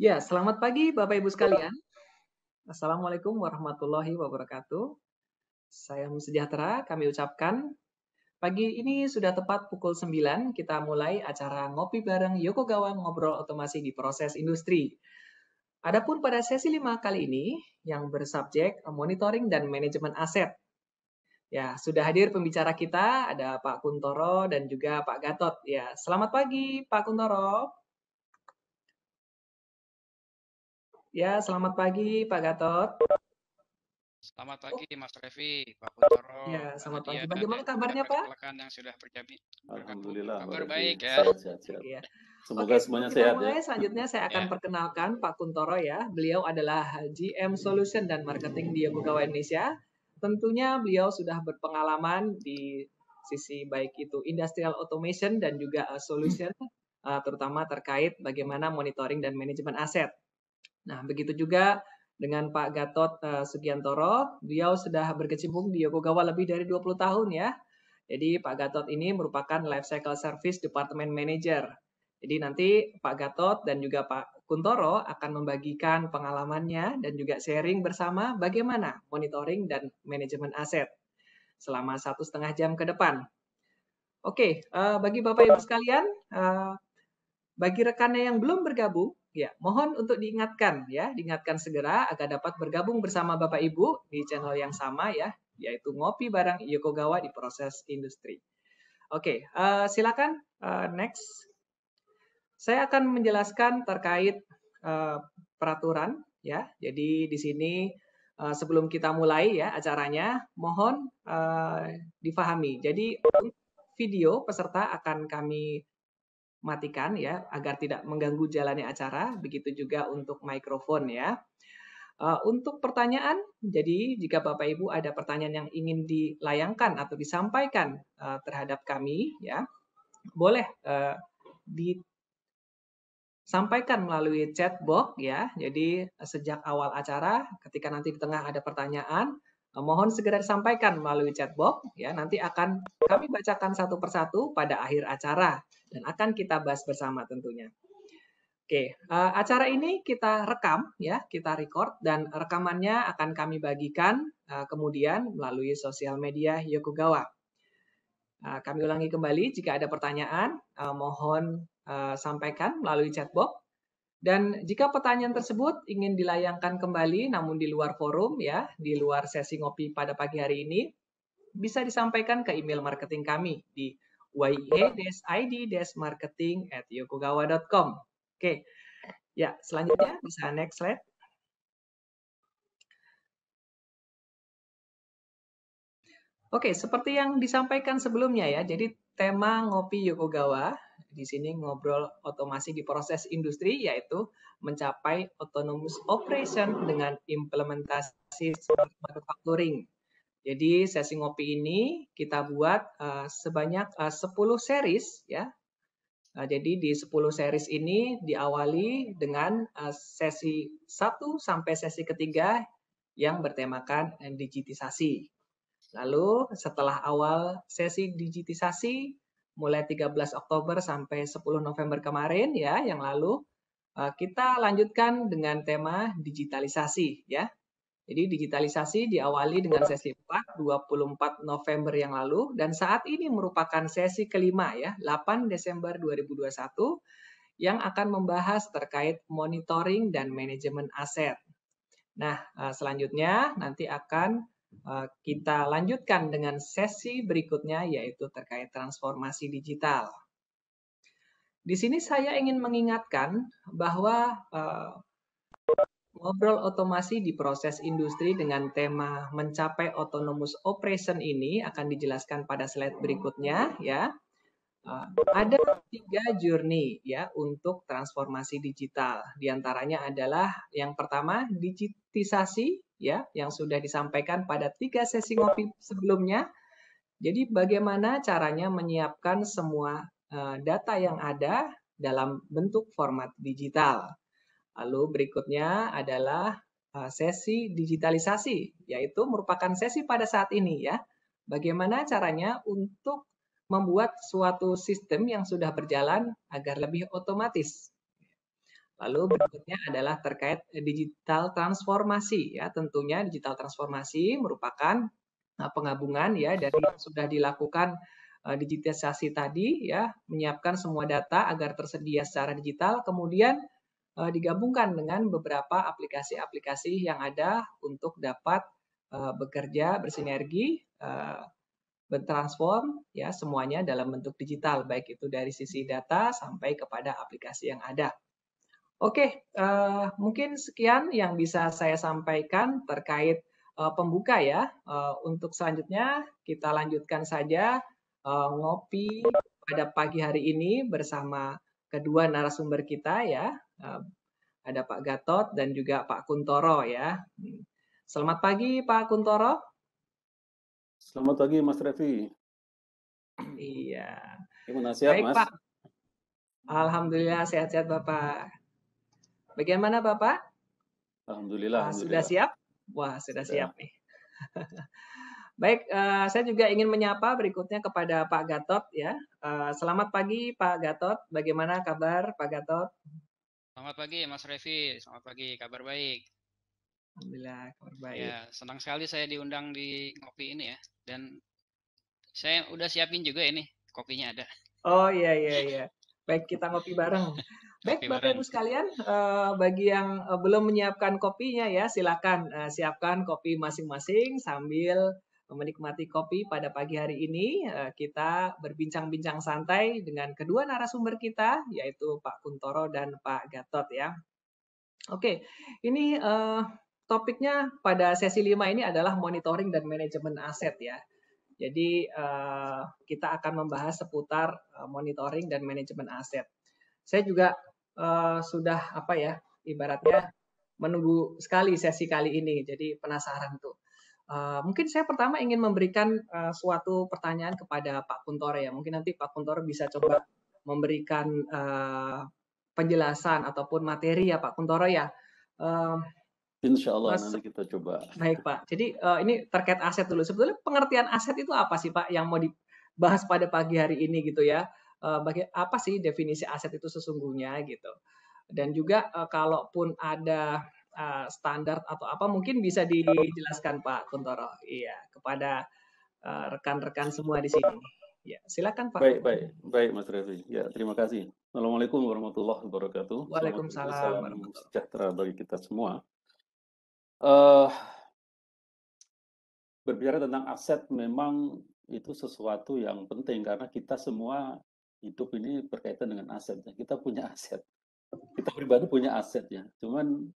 Ya, selamat pagi Bapak Ibu sekalian. Assalamualaikum warahmatullahi wabarakatuh. Saya Sejahtera, kami ucapkan. Pagi ini sudah tepat pukul 9, kita mulai acara Ngopi Bareng Yokogawa Ngobrol Otomasi di Proses Industri. Adapun pada sesi 5 kali ini, yang bersubjek monitoring dan manajemen aset. Ya, sudah hadir pembicara kita, ada Pak Kuntoro dan juga Pak Gatot. Ya, selamat pagi Pak Kuntoro. Ya, selamat pagi Pak Gatot. Selamat pagi oh. Mas Revi, Pak Putoro. Ya, selamat pagi. Bagaimana kabarnya Pak? Rekan yang sudah bergabung. Alhamdulillah. Kabar baik ya. Sehat, sehat. Ya. Semoga Oke, semuanya sehat. Ya. Mulai. Ya. Selanjutnya saya akan ya. perkenalkan Pak Kuntoro ya. Beliau adalah GM Solution dan Marketing di Yogyakarta Indonesia. Tentunya beliau sudah berpengalaman di sisi baik itu industrial automation dan juga eh, solution eh, terutama terkait bagaimana monitoring dan manajemen aset. Nah, begitu juga dengan Pak Gatot uh, Sugiantoro, beliau sudah berkecimpung di Yokogawa lebih dari 20 tahun ya. Jadi Pak Gatot ini merupakan Life Cycle Service Department Manager. Jadi nanti Pak Gatot dan juga Pak Kuntoro akan membagikan pengalamannya dan juga sharing bersama bagaimana monitoring dan manajemen aset selama satu setengah jam ke depan. Oke, eh, bagi Bapak Ibu sekalian, eh, bagi rekannya yang belum bergabung, Ya, mohon untuk diingatkan ya, diingatkan segera agar dapat bergabung bersama Bapak Ibu di channel yang sama ya, yaitu ngopi bareng Yokogawa di proses industri. Oke, uh, silakan uh, next. Saya akan menjelaskan terkait uh, peraturan ya. Jadi di sini uh, sebelum kita mulai ya acaranya, mohon uh, difahami. Jadi video peserta akan kami matikan ya agar tidak mengganggu jalannya acara. Begitu juga untuk mikrofon ya. Eh, untuk pertanyaan, jadi jika Bapak Ibu ada pertanyaan yang ingin dilayangkan atau disampaikan eh, terhadap kami ya, boleh eh, disampaikan melalui chat box ya. Jadi sejak awal acara ketika nanti di tengah ada pertanyaan, mohon segera disampaikan melalui chat box ya nanti akan kami bacakan satu persatu pada akhir acara dan akan kita bahas bersama tentunya. Oke, uh, acara ini kita rekam ya, kita record dan rekamannya akan kami bagikan uh, kemudian melalui sosial media Yokogawa. Uh, kami ulangi kembali jika ada pertanyaan, uh, mohon uh, sampaikan melalui chatbox. Dan jika pertanyaan tersebut ingin dilayangkan kembali namun di luar forum ya, di luar sesi ngopi pada pagi hari ini, bisa disampaikan ke email marketing kami di ye-id-marketing Oke, ya selanjutnya bisa next slide. Oke, seperti yang disampaikan sebelumnya ya, jadi tema ngopi Yokogawa di sini ngobrol otomasi di proses industri yaitu mencapai autonomous operation dengan implementasi smart manufacturing jadi sesi ngopi ini kita buat uh, sebanyak eh, uh, 10 series ya. Nah, jadi di 10 series ini diawali dengan sesi 1 sampai sesi ketiga yang bertemakan digitisasi. Lalu setelah awal sesi digitisasi mulai 13 Oktober sampai 10 November kemarin ya yang lalu kita lanjutkan dengan tema digitalisasi ya. Jadi digitalisasi diawali dengan sesi 4 24 November yang lalu dan saat ini merupakan sesi kelima ya 8 Desember 2021 yang akan membahas terkait monitoring dan manajemen aset. Nah, eh, selanjutnya nanti akan eh, kita lanjutkan dengan sesi berikutnya yaitu terkait transformasi digital. Di sini saya ingin mengingatkan bahwa eh, Ngobrol otomasi di proses industri dengan tema mencapai autonomous operation ini akan dijelaskan pada slide berikutnya ya. Uh, ada tiga journey ya untuk transformasi digital. Di antaranya adalah yang pertama digitisasi ya yang sudah disampaikan pada tiga sesi ngopi sebelumnya. Jadi bagaimana caranya menyiapkan semua uh, data yang ada dalam bentuk format digital. Lalu berikutnya adalah eh, sesi digitalisasi, yaitu merupakan sesi pada saat ini ya. Bagaimana caranya untuk membuat suatu sistem yang sudah berjalan agar lebih otomatis. Lalu berikutnya adalah terkait digital transformasi ya. Tentunya digital transformasi merupakan eh, penggabungan ya dari yang sudah dilakukan eh, digitalisasi tadi ya, menyiapkan semua data agar tersedia secara digital, kemudian Eh, digabungkan dengan beberapa aplikasi-aplikasi yang ada untuk dapat eh, bekerja bersinergi eh, bertransform ya semuanya dalam bentuk digital baik itu dari sisi data sampai kepada aplikasi yang ada. Oke, mungkin sekian yang bisa saya sampaikan terkait pembuka ya. untuk selanjutnya kita lanjutkan saja ngopi pada pagi hari ini bersama kedua narasumber kita ya. Ehm, ada Pak Gatot dan juga Pak Kuntoro ya. Selamat pagi Pak Kuntoro. Selamat pagi Mas Revi. Iya. Gimana sehat Baik, Mas? Pak. Alhamdulillah sehat-sehat Bapak. Bagaimana Bapak? Alhamdulillah. Wah, Sudah siap? Wah sudah, sudah. siap nih. Baik, eh, saya juga ingin menyapa berikutnya kepada Pak Gatot ya. Eh, selamat pagi Pak Gatot, bagaimana kabar Pak Gatot? Selamat pagi Mas Revi, selamat pagi, kabar baik. Alhamdulillah, kabar baik. Ya, senang sekali saya diundang di ngopi ini ya. Dan saya udah siapin juga ini, kopinya ada. Oh iya iya iya. Baik, kita ngopi bareng. Baik, Bapak Ibu sekalian, uh, bagi yang eh, belum menyiapkan kopinya ya, silakan uh, siapkan kopi masing-masing sambil menikmati kopi pada pagi hari ini. Eh, kita berbincang-bincang santai dengan kedua narasumber kita, yaitu Pak Kuntoro dan Pak Gatot ya. Oke, ini uh, topiknya pada sesi lima ini adalah monitoring dan manajemen aset ya. Jadi uh, kita akan membahas seputar monitoring dan manajemen aset. Saya juga uh, sudah apa ya, ibaratnya menunggu sekali sesi kali ini. Jadi penasaran tuh Eh, mungkin saya pertama ingin memberikan uh, suatu pertanyaan kepada Pak Kuntoro ya. Mungkin nanti Pak Kuntoro bisa coba memberikan uh, penjelasan ataupun materi ya Pak Kuntoro ya. Uh, Insya Allah Mas, nanti kita coba. Baik Pak. Jadi uh, ini terkait aset dulu. Sebetulnya pengertian aset itu apa sih Pak yang mau dibahas pada pagi hari ini gitu ya? bagi apa sih definisi aset itu sesungguhnya gitu? Dan juga uh, kalaupun ada Eh, standar atau apa mungkin bisa dijelaskan Pak Kuntoro iya kepada eh, rekan-rekan uh, semua di sini ya silakan Pak baik baik baik Mas Revi ya terima kasih Assalamualaikum warahmatullahi wabarakatuh Waalaikumsalam warahmatullahi sejahtera bagi kita semua uh, berbicara tentang aset memang itu sesuatu yang penting karena kita semua hidup ini berkaitan dengan aset. Kita punya aset. Kita pribadi punya aset ya. Cuman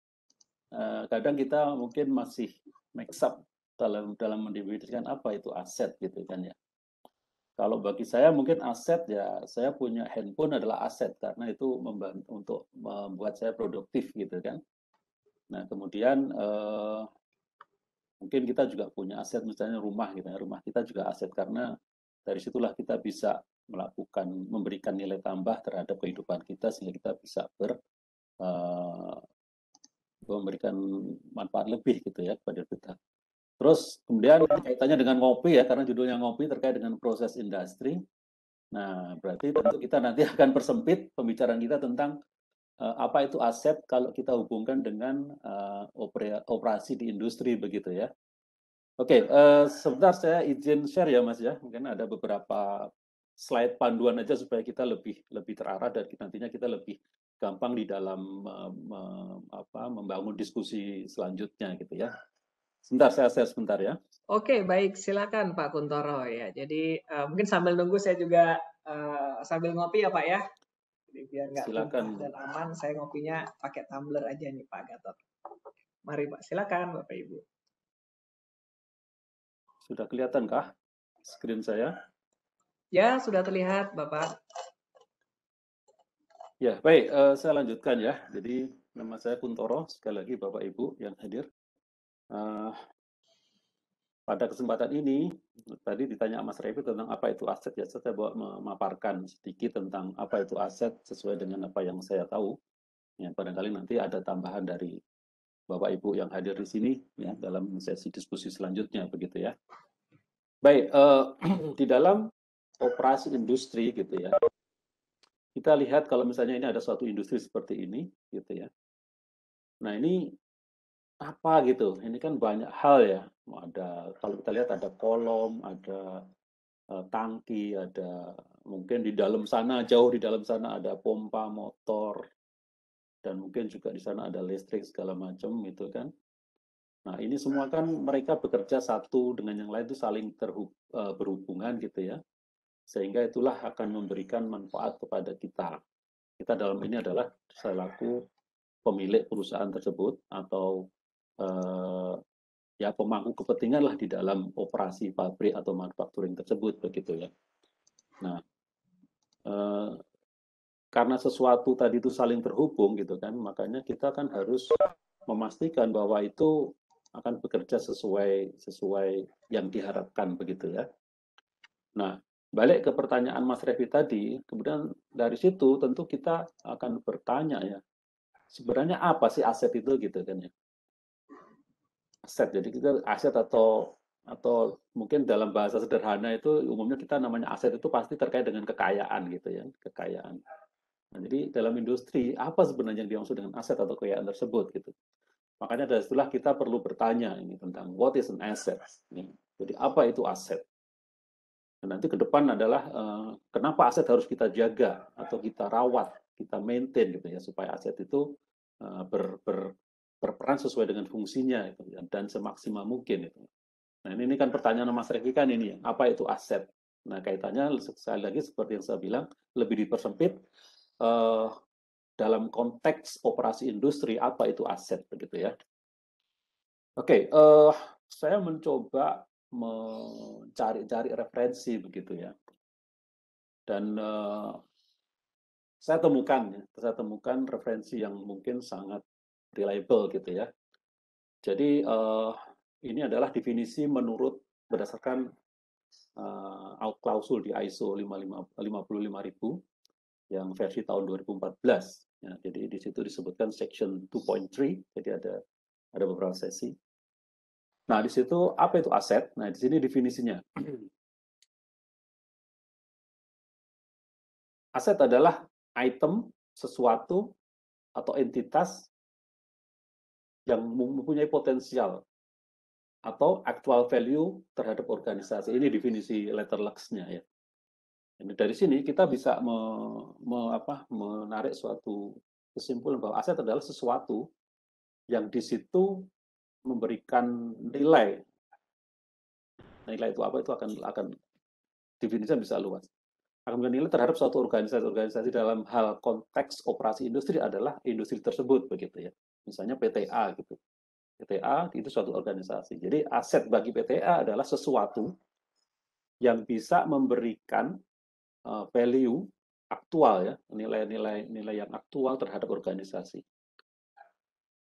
Eh, kadang kita mungkin masih mix up dalam dalam mendefinisikan apa itu aset gitu kan ya. Kalau bagi saya mungkin aset ya saya punya handphone adalah aset karena itu membantu untuk membuat saya produktif gitu kan. Nah kemudian eh, mungkin kita juga punya aset misalnya rumah gitu ya rumah kita juga aset karena dari situlah kita bisa melakukan memberikan nilai tambah terhadap kehidupan kita sehingga kita bisa ber eh, memberikan manfaat lebih gitu ya kepada kita. Terus kemudian kaitannya dengan ngopi ya karena judulnya ngopi terkait dengan proses industri. Nah, berarti tentu kita nanti akan persempit pembicaraan kita tentang uh, apa itu aset kalau kita hubungkan dengan uh, operasi di industri begitu ya. Oke, okay, uh, eh, sebentar saya izin share ya Mas ya. Mungkin ada beberapa slide panduan aja supaya kita lebih lebih terarah dan nantinya kita lebih gampang di dalam um, membangun diskusi selanjutnya gitu ya. Sebentar saya saya sebentar ya. Oke, baik silakan Pak Kuntoro ya. Jadi uh, mungkin sambil nunggu saya juga uh, sambil ngopi ya Pak ya. Jadi biar nggak silakan dan aman saya ngopinya pakai tumbler aja nih Pak Gatot. Mari Pak, silakan Bapak Ibu. Sudah kelihatan kah screen saya? Ya, sudah terlihat Bapak. Ya, baik, uh, saya lanjutkan ya. Jadi Nama saya Puntoro. sekali lagi Bapak Ibu yang hadir. Uh, pada kesempatan ini, tadi ditanya Mas Revi tentang apa itu aset, ya saya bawa memaparkan sedikit tentang apa itu aset sesuai dengan apa yang saya tahu. Ya, barangkali nanti ada tambahan dari Bapak Ibu yang hadir di sini ya dalam sesi diskusi selanjutnya begitu ya. Baik, uh, di dalam operasi industri gitu ya, kita lihat kalau misalnya ini ada suatu industri seperti ini gitu ya Nah ini apa gitu? Ini kan banyak hal ya. Ada kalau kita lihat ada kolom, ada uh, tangki, ada mungkin di dalam sana jauh di dalam sana ada pompa motor dan mungkin juga di sana ada listrik segala macam gitu kan. Nah ini semua kan mereka bekerja satu dengan yang lain itu saling terhub, uh, berhubungan gitu ya. Sehingga itulah akan memberikan manfaat kepada kita. Kita dalam ini adalah selaku pemilik perusahaan tersebut atau eh, ya pemangku kepentingan lah di dalam operasi pabrik atau manufacturing tersebut begitu ya. Nah, eh, karena sesuatu tadi itu saling terhubung gitu kan, makanya kita kan harus memastikan bahwa itu akan bekerja sesuai sesuai yang diharapkan begitu ya. Nah, balik ke pertanyaan Mas Revi tadi, kemudian dari situ tentu kita akan bertanya ya, sebenarnya apa sih aset itu gitu kan ya aset jadi kita aset atau atau mungkin dalam bahasa sederhana itu umumnya kita namanya aset itu pasti terkait dengan kekayaan gitu ya kekayaan nah, jadi dalam industri apa sebenarnya yang dimaksud dengan aset atau kekayaan tersebut gitu makanya dari situlah kita perlu bertanya ini tentang what is an asset jadi apa itu aset dan nah, nanti ke depan adalah uh, kenapa aset harus kita jaga atau kita rawat kita maintain gitu ya supaya aset itu eh, ber, ber, berperan sesuai dengan fungsinya gitu ya, dan semaksimal mungkin itu. Nah ini, kan pertanyaan Mas Reki kan ini ya, apa itu aset? Nah kaitannya sekali lagi seperti yang saya bilang lebih dipersempit uh, dalam konteks operasi industri apa itu aset begitu ya. Oke, okay, uh, eh, saya mencoba mencari-cari referensi begitu ya. Dan uh, saya temukan, ya, saya temukan referensi yang mungkin sangat reliable gitu ya. Jadi uh, ini adalah definisi menurut berdasarkan uh, out klausul di ISO 55000 yang versi tahun 2014. Ya, jadi di situ disebutkan section 2.3, jadi ada ada beberapa sesi. Nah, di situ apa itu aset? Nah, di sini definisinya. Aset adalah item, sesuatu, atau entitas yang mempunyai potensial atau actual value terhadap organisasi. Ini definisi letter Lux-nya ya. Ini dari sini kita bisa me, me, apa, menarik suatu kesimpulan bahwa aset adalah sesuatu yang di situ memberikan nilai. Nilai itu apa itu akan akan definisinya bisa luas akan menilai terhadap suatu organisasi-organisasi dalam hal konteks operasi industri adalah industri tersebut begitu ya. Misalnya PTA gitu. PTA itu suatu organisasi. Jadi aset bagi PTA adalah sesuatu yang bisa memberikan eh, value aktual ya, nilai-nilai nilai yang aktual terhadap organisasi.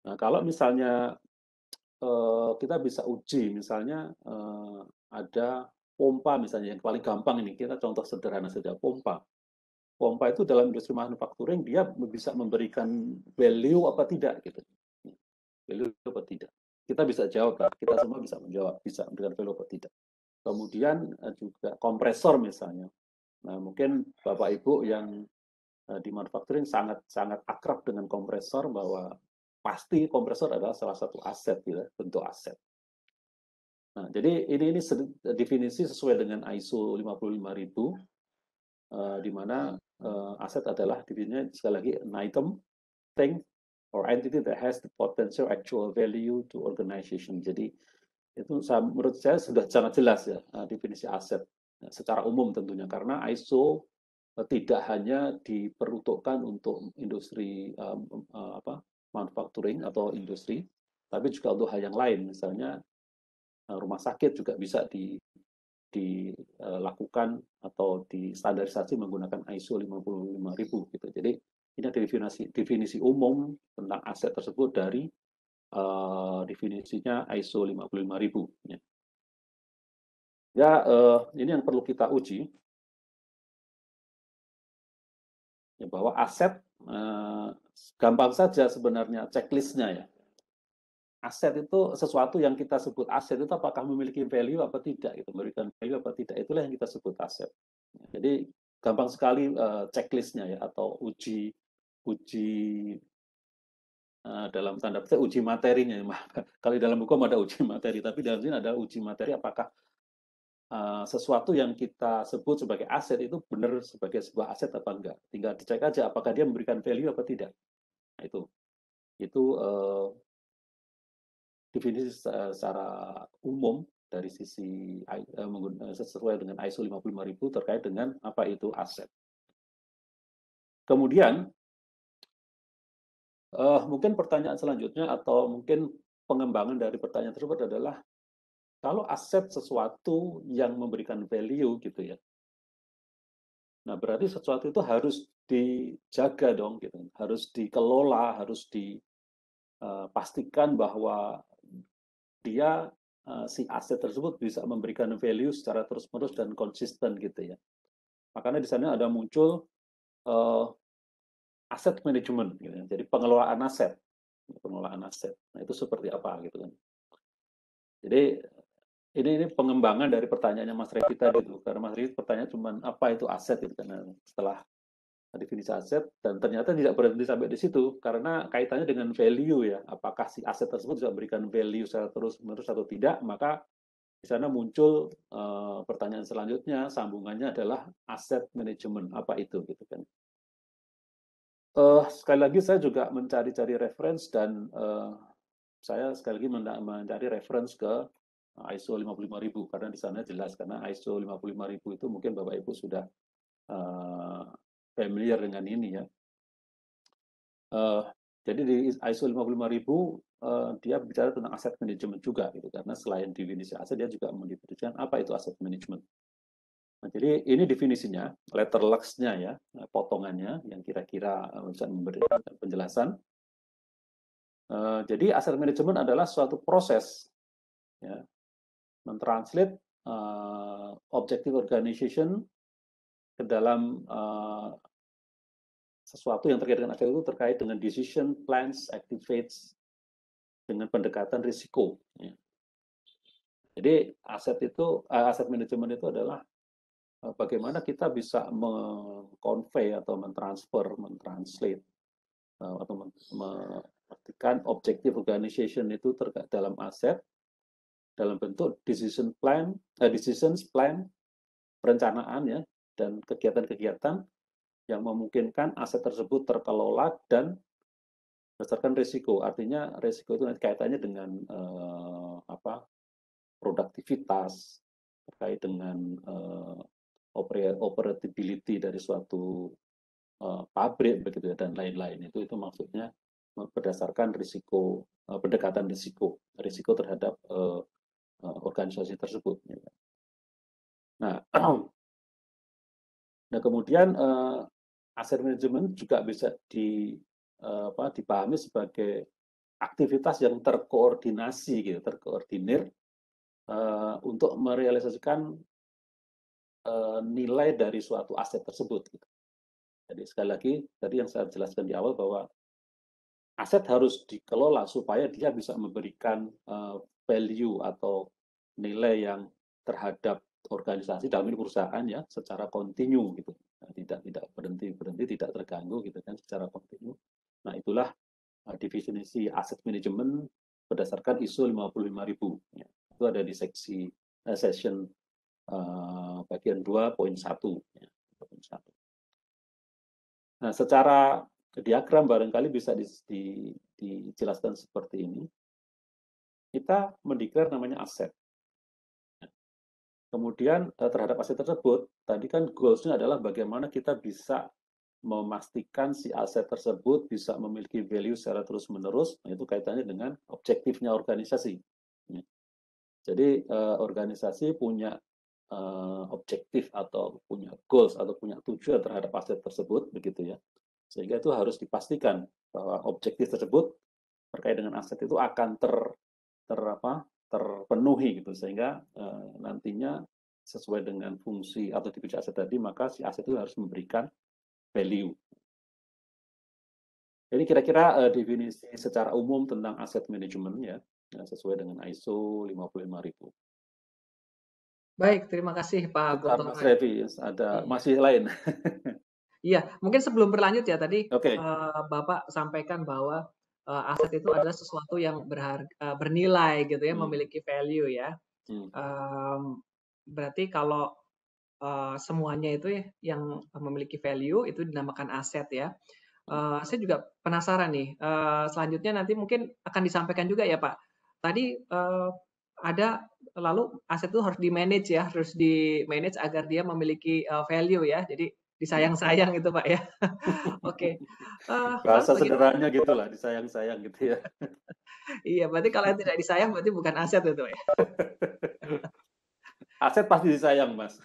Nah, kalau misalnya eh, kita bisa uji misalnya eh, ada pompa misalnya yang paling gampang ini kita contoh sederhana saja pompa pompa itu dalam industri manufacturing dia bisa memberikan value apa tidak gitu value apa tidak kita bisa jawab lah. kita semua bisa menjawab bisa memberikan value apa tidak kemudian eh, juga kompresor misalnya nah mungkin bapak ibu yang eh, di manufacturing sangat sangat akrab dengan kompresor bahwa pasti kompresor adalah salah satu aset gitu ya, bentuk aset Nah, jadi ini ini definisi sesuai dengan ISO 55000 uh, di mana uh, aset adalah definisinya sekali lagi an item, thing or entity that has the potential actual value to organization. Jadi itu saya, menurut saya sudah sangat jelas ya uh, definisi aset ya, secara umum tentunya karena ISO eh, tidak hanya diperuntukkan untuk industri um, uh, apa manufacturing atau industri tapi juga untuk hal yang lain misalnya Eh, rumah sakit juga bisa di, dilakukan eh, atau distandarisasi menggunakan ISO 55000 gitu. Jadi ini definisi, definisi umum tentang aset tersebut dari uh, definisinya ISO 55000 ya. Ya, uh, ini yang perlu kita uji ya, bahwa aset uh, gampang saja sebenarnya checklistnya ya aset itu sesuatu yang kita sebut aset itu apakah memiliki value apa tidak itu memberikan value apa tidak itulah yang kita sebut aset ya, jadi gampang sekali uh, checklistnya ya atau uji uji uh, dalam tanda petik uji materinya kalau dalam hukum ada uji materi tapi dalam sini ada uji materi apakah uh, sesuatu yang kita sebut sebagai aset itu benar sebagai sebuah aset apa enggak tinggal dicek aja apakah dia memberikan value apa tidak nah, itu itu uh, definisi secara umum dari sisi eh, eh, sesuai dengan ISO 55000 terkait dengan apa itu aset. Kemudian uh, mungkin pertanyaan selanjutnya atau mungkin pengembangan dari pertanyaan tersebut adalah kalau aset sesuatu yang memberikan value gitu ya. Nah, berarti sesuatu itu harus dijaga dong gitu. Harus dikelola, harus dipastikan bahwa dia eh, si aset tersebut bisa memberikan value secara terus-menerus dan konsisten gitu ya. Makanya di sana ada muncul uh, eh, aset management gitu ya. Jadi pengelolaan aset, pengelolaan aset. Nah, itu seperti apa gitu kan. Jadi ini ini pengembangan dari pertanyaannya Mas Reki tadi itu karena Mas Reki pertanyaan cuma apa itu aset itu karena setelah definisi aset dan ternyata tidak berhenti sampai di situ karena kaitannya dengan value ya apakah si aset tersebut bisa memberikan value secara terus menerus atau tidak maka di sana muncul uh, pertanyaan selanjutnya sambungannya adalah aset manajemen apa itu gitu kan uh, sekali lagi saya juga mencari-cari reference dan uh, saya sekali lagi mencari reference ke ISO 55000 karena di sana jelas karena ISO 55000 itu mungkin Bapak Ibu sudah familiar dengan ini ya. Uh, jadi di ISO 55000 uh, dia bicara tentang aset manajemen juga gitu karena selain definisi aset dia juga mendefinisikan apa itu aset manajemen. Nah, jadi ini definisinya, letter lux-nya ya, eh, potongannya yang kira-kira eh, bisa memberikan penjelasan. Uh, jadi aset manajemen adalah suatu proses ya, mentranslate uh, objective organization ke dalam sesuatu yang terkait dengan agile itu terkait dengan decision, plans, activates, dengan pendekatan risiko. Ya. Jadi aset itu, eh, aset manajemen itu adalah eh, bagaimana kita bisa mengkonvey atau mentransfer, mentranslate eh, atau mengartikan objektif organization itu terkait dalam aset dalam bentuk decision plan, decisions plan, perencanaan ya dan kegiatan-kegiatan yang memungkinkan aset tersebut terkelola dan berdasarkan risiko. Artinya risiko itu nanti kaitannya dengan eh, apa produktivitas terkait dengan eh, operability dari suatu eh, pabrik begitu ya dan lain-lain itu itu maksudnya berdasarkan risiko eh, pendekatan risiko risiko terhadap eh, eh organisasi tersebut. Ya. Nah, nah kemudian eh, aset manajemen juga bisa di eh, apa, dipahami sebagai aktivitas yang terkoordinasi gitu, terkoordinir uh, untuk merealisasikan uh, nilai dari suatu aset tersebut. Gitu. Jadi sekali lagi tadi yang saya jelaskan di awal bahwa aset harus dikelola supaya dia bisa memberikan uh, value atau nilai yang terhadap organisasi dalam ini perusahaan ya secara kontinu gitu. Nah, tidak tidak berhenti berhenti tidak terganggu gitu kan secara kontinu nah itulah uh, definisi aset manajemen berdasarkan ISO 55000 ya. itu ada di seksi uh, session uh, bagian 2.1 ya, satu nah secara diagram barangkali bisa di, di, dijelaskan seperti ini kita mendeklar namanya aset Kemudian eh, terhadap aset tersebut, tadi kan goalsnya adalah bagaimana kita bisa memastikan si aset tersebut bisa memiliki value secara terus-menerus, nah, itu kaitannya dengan objektifnya organisasi. Ya. Jadi eh, organisasi punya eh, objektif atau punya goals atau punya tujuan terhadap aset tersebut, begitu ya. Sehingga itu harus dipastikan bahwa objektif tersebut terkait dengan aset itu akan ter, ter apa, terpenuhi gitu sehingga eh, nantinya sesuai dengan fungsi atau tipe aset tadi maka si aset itu harus memberikan value. Ini kira-kira eh, definisi secara umum tentang aset manajemen ya sesuai dengan ISO 55000. Baik, terima kasih Pak Goto. Mas Revi, ada iya. masih lain. Iya, mungkin sebelum berlanjut ya tadi okay. uh, eh, Bapak sampaikan bahwa uh, aset itu adalah sesuatu yang berharga, eh, bernilai gitu ya, hmm. memiliki value ya. Hmm. Um, berarti kalau uh, semuanya itu ya yang memiliki value itu dinamakan aset ya. Uh, saya juga penasaran nih. Uh, selanjutnya nanti mungkin akan disampaikan juga ya Pak. Tadi uh, ada lalu aset itu harus di manage ya, harus di manage agar dia memiliki uh, value ya. Jadi disayang-sayang gitu pak ya. Oke. okay. Uh, eh, Bahasa sederhananya gitulah disayang-sayang gitu ya. iya berarti kalau yang tidak disayang berarti bukan aset itu ya. aset pasti disayang mas.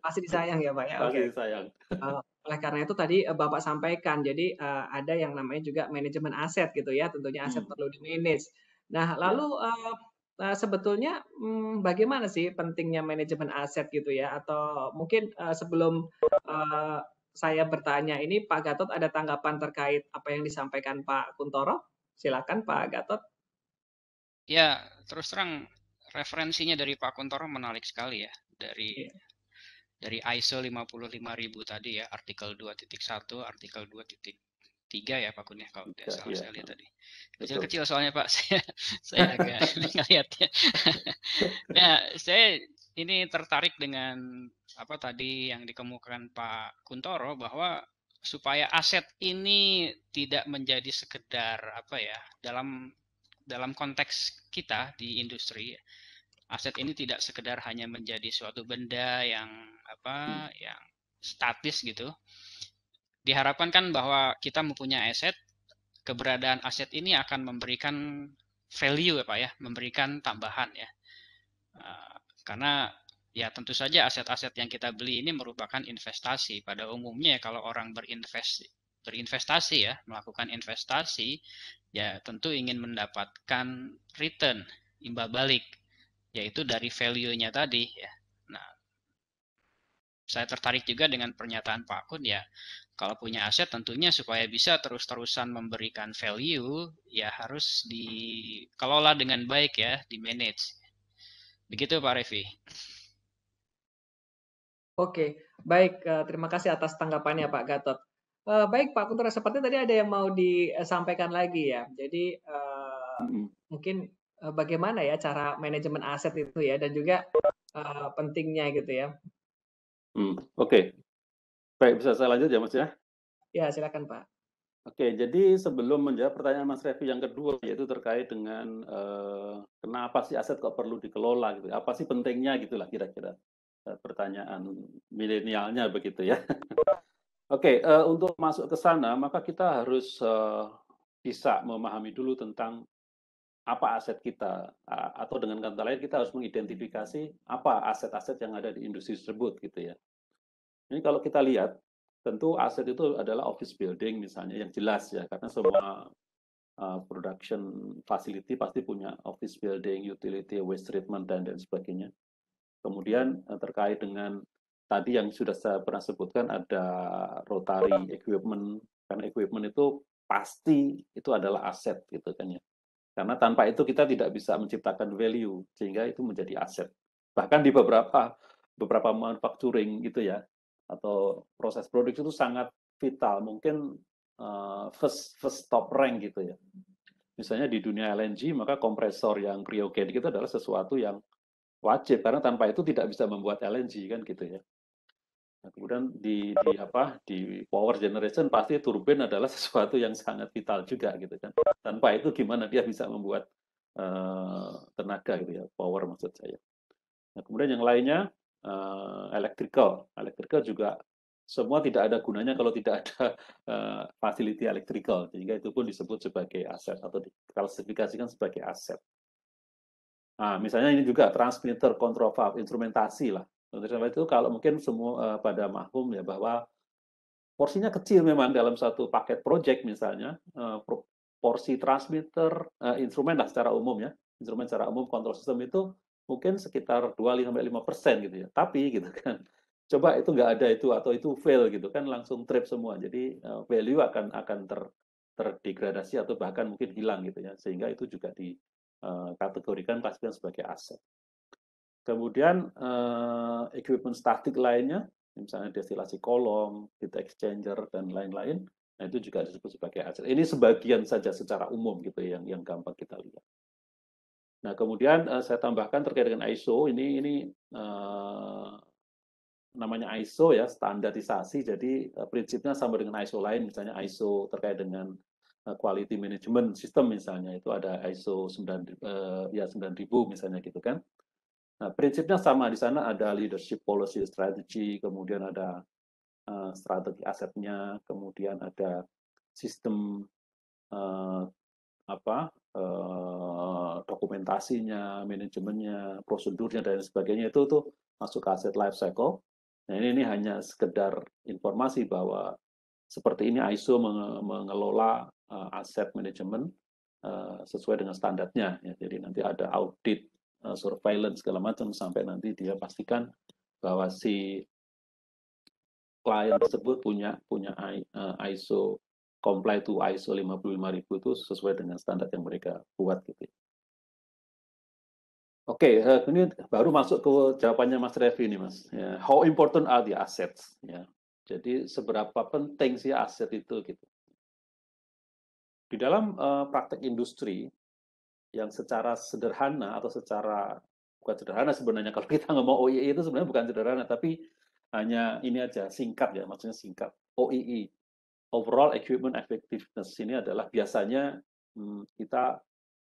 pasti disayang ya pak ya. Pasti okay. disayang. Uh, oleh karena itu tadi uh, bapak sampaikan jadi uh, ada yang namanya juga manajemen aset gitu ya tentunya aset hmm. perlu di manage. Nah lalu uh, Nah, sebetulnya hmm, bagaimana sih pentingnya manajemen aset gitu ya? Atau mungkin uh, sebelum uh, saya bertanya ini, Pak Gatot ada tanggapan terkait apa yang disampaikan Pak Kuntoro? Silakan Pak Gatot. Ya, terus terang referensinya dari Pak Kuntoro menarik sekali ya dari yeah. dari ISO 55000 tadi ya, artikel 2.1, artikel titik tiga ya Pak Kun ya, kalau tidak salah iya. saya lihat tadi kecil-kecil soalnya Pak saya saya agak ya nah saya ini tertarik dengan apa tadi yang dikemukakan Pak Kuntoro bahwa supaya aset ini tidak menjadi sekedar apa ya dalam dalam konteks kita di industri aset ini tidak sekedar hanya menjadi suatu benda yang apa hmm. yang statis gitu diharapkan kan bahwa kita mempunyai aset, keberadaan aset ini akan memberikan value ya Pak ya, memberikan tambahan ya. Ah, karena ya tentu saja aset-aset yang kita beli ini merupakan investasi. Pada umumnya ya, kalau orang berinvestasi berinvestasi ya, melakukan investasi ya tentu ingin mendapatkan return imbal balik yaitu dari value-nya tadi ya. Nah, saya tertarik juga dengan pernyataan Pak Kun ya kalau punya aset tentunya supaya bisa terus-terusan memberikan value ya harus dikelola dengan baik ya, di manage. Begitu Pak Revi. Oke, baik. Eh, terima kasih atas tanggapannya Pak Gatot. Eh, baik Pak Kuntur seperti tadi ada yang mau disampaikan lagi ya. Jadi eh, mungkin bagaimana ya cara manajemen aset itu ya, dan juga pentingnya gitu ya. Hmm, Oke, okay. Baik, bisa saya lanjut ya Mas ya? Ya, silakan Pak. Oke, jadi sebelum menjawab pertanyaan Mas Revi yang kedua yaitu terkait dengan eh, kenapa sih aset kok perlu dikelola gitu. Apa sih pentingnya gitulah kira-kira eh, pertanyaan milenialnya begitu ya. Oke, eh, untuk masuk ke sana maka kita harus eh, bisa memahami dulu tentang apa aset kita atau dengan kata lain kita harus mengidentifikasi apa aset-aset yang ada di industri tersebut gitu ya. Ini kalau kita lihat, tentu aset itu adalah office building misalnya yang jelas ya, karena semua eh, production facility pasti punya office building, utility, waste treatment dan dan sebagainya. Kemudian eh, terkait dengan tadi yang sudah saya pernah sebutkan ada rotary equipment, karena equipment itu pasti itu adalah aset gitu kan ya. Karena tanpa itu kita tidak bisa menciptakan value sehingga itu menjadi aset. Bahkan di beberapa beberapa manufacturing gitu ya, atau proses produksi itu sangat vital mungkin uh, first first top rank gitu ya misalnya di dunia LNG maka kompresor yang cryogenic itu adalah sesuatu yang wajib karena tanpa itu tidak bisa membuat LNG kan gitu ya nah, kemudian di, di apa di power generation pasti turbin adalah sesuatu yang sangat vital juga gitu kan tanpa itu gimana dia bisa membuat uh, tenaga gitu ya power maksud saya nah kemudian yang lainnya uh, eh, electrical. Electrical juga semua tidak ada gunanya kalau tidak ada uh, eh, facility electrical, sehingga itu pun disebut sebagai aset atau diklasifikasikan sebagai aset. Nah, misalnya ini juga transmitter, control valve, instrumentasi lah. Instrumentasi itu kalau mungkin semua uh, pada mahum ya bahwa porsinya kecil memang dalam satu paket project misalnya uh, porsi transmitter uh, instrumen lah secara umum ya instrumen secara umum kontrol sistem itu mungkin sekitar 25 persen gitu ya. Tapi gitu kan, coba itu nggak ada itu atau itu fail gitu kan langsung trip semua. Jadi eh, value akan akan ter terdegradasi atau bahkan mungkin hilang gitu ya. Sehingga itu juga dikategorikan eh, pastikan sebagai aset. Kemudian uh, equipment statik lainnya, misalnya destilasi kolom, heat exchanger dan lain-lain, nah itu juga disebut sebagai aset. Ini sebagian saja secara umum gitu ya yang yang gampang kita lihat. Nah, kemudian uh, saya tambahkan terkait dengan ISO ini ini uh, namanya ISO ya, standarisasi. Jadi uh, prinsipnya sama dengan ISO lain misalnya ISO terkait dengan uh, quality management system misalnya itu ada ISO 9 uh, ya 9000 misalnya gitu kan. Nah, prinsipnya sama di sana ada leadership policy strategy, kemudian ada uh, strategi asetnya, kemudian ada sistem uh, apa eh, dokumentasinya, manajemennya, prosedurnya dan sebagainya itu tuh masuk ke aset life cycle. Nah ini, ini hanya sekedar informasi bahwa seperti ini ISO mengelola uh, aset manajemen uh, sesuai dengan standarnya. Ya, jadi nanti ada audit, uh, surveillance segala macam sampai nanti dia pastikan bahwa si klien tersebut punya punya ISO comply to ISO 55000 itu sesuai dengan standar yang mereka buat gitu. Oke, okay, eh, ini baru masuk ke jawabannya Mas Revi ini, Mas. Ya, how important are the assets? Ya, jadi seberapa penting sih aset itu gitu. Di dalam uh, praktek industri yang secara sederhana atau secara bukan sederhana sebenarnya kalau kita ngomong OII itu sebenarnya bukan sederhana tapi hanya ini aja singkat ya maksudnya singkat OII overall equipment effectiveness ini adalah biasanya hmm, kita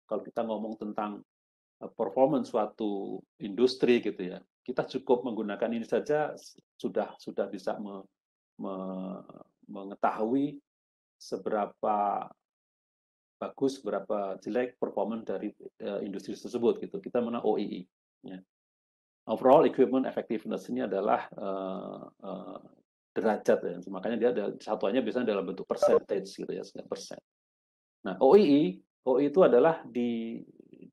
kalau kita ngomong tentang eh, performance suatu industri gitu ya kita cukup menggunakan ini saja sudah sudah bisa me, me, mengetahui seberapa bagus berapa jelek performance dari uh, industri tersebut gitu kita menang OEE e, ya. overall equipment effectiveness ini adalah uh, derajat ya. Makanya dia ada satuannya biasanya dalam bentuk percentage gitu ya, sekian persen. Nah, OII, OI itu adalah di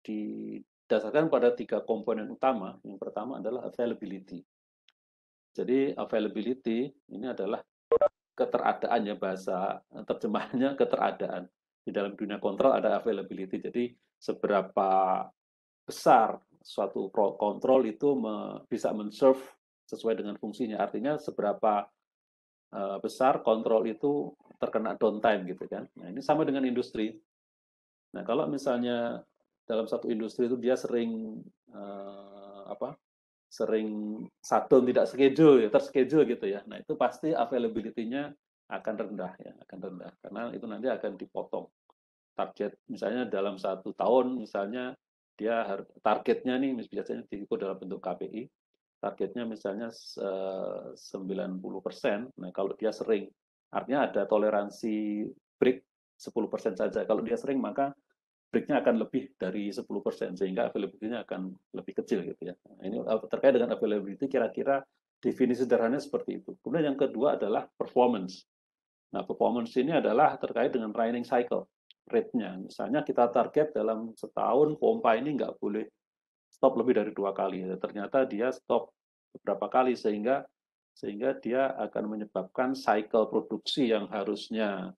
didasarkan pada tiga komponen utama. Yang pertama adalah availability. Jadi availability ini adalah keteradaannya bahasa terjemahannya keteradaan. Di dalam dunia kontrol ada availability. Jadi seberapa besar suatu kontrol itu bisa menserve sesuai dengan fungsinya. Artinya seberapa Eh, besar kontrol itu terkena downtime gitu kan. Nah, ini sama dengan industri. Nah, kalau misalnya dalam satu industri itu dia sering uh, apa? sering satu tidak schedule ya, terschedule gitu ya. Nah, itu pasti availability-nya akan rendah ya, akan rendah karena itu nanti akan dipotong. Target misalnya dalam satu tahun misalnya dia targetnya nih misalnya diukur dalam bentuk KPI targetnya misalnya 90%, nah kalau dia sering, artinya ada toleransi break 10% saja. Kalau dia sering, maka breaknya akan lebih dari 10%, sehingga availability-nya akan lebih kecil. gitu ya. Nah, ini eh, terkait dengan availability, kira-kira definisi sederhananya seperti itu. Kemudian yang kedua adalah performance. Nah, performance ini adalah terkait dengan training cycle, rate-nya. Misalnya kita target dalam setahun pompa ini nggak boleh stop lebih dari dua kali. Ternyata dia stop beberapa kali sehingga sehingga dia akan menyebabkan cycle produksi yang harusnya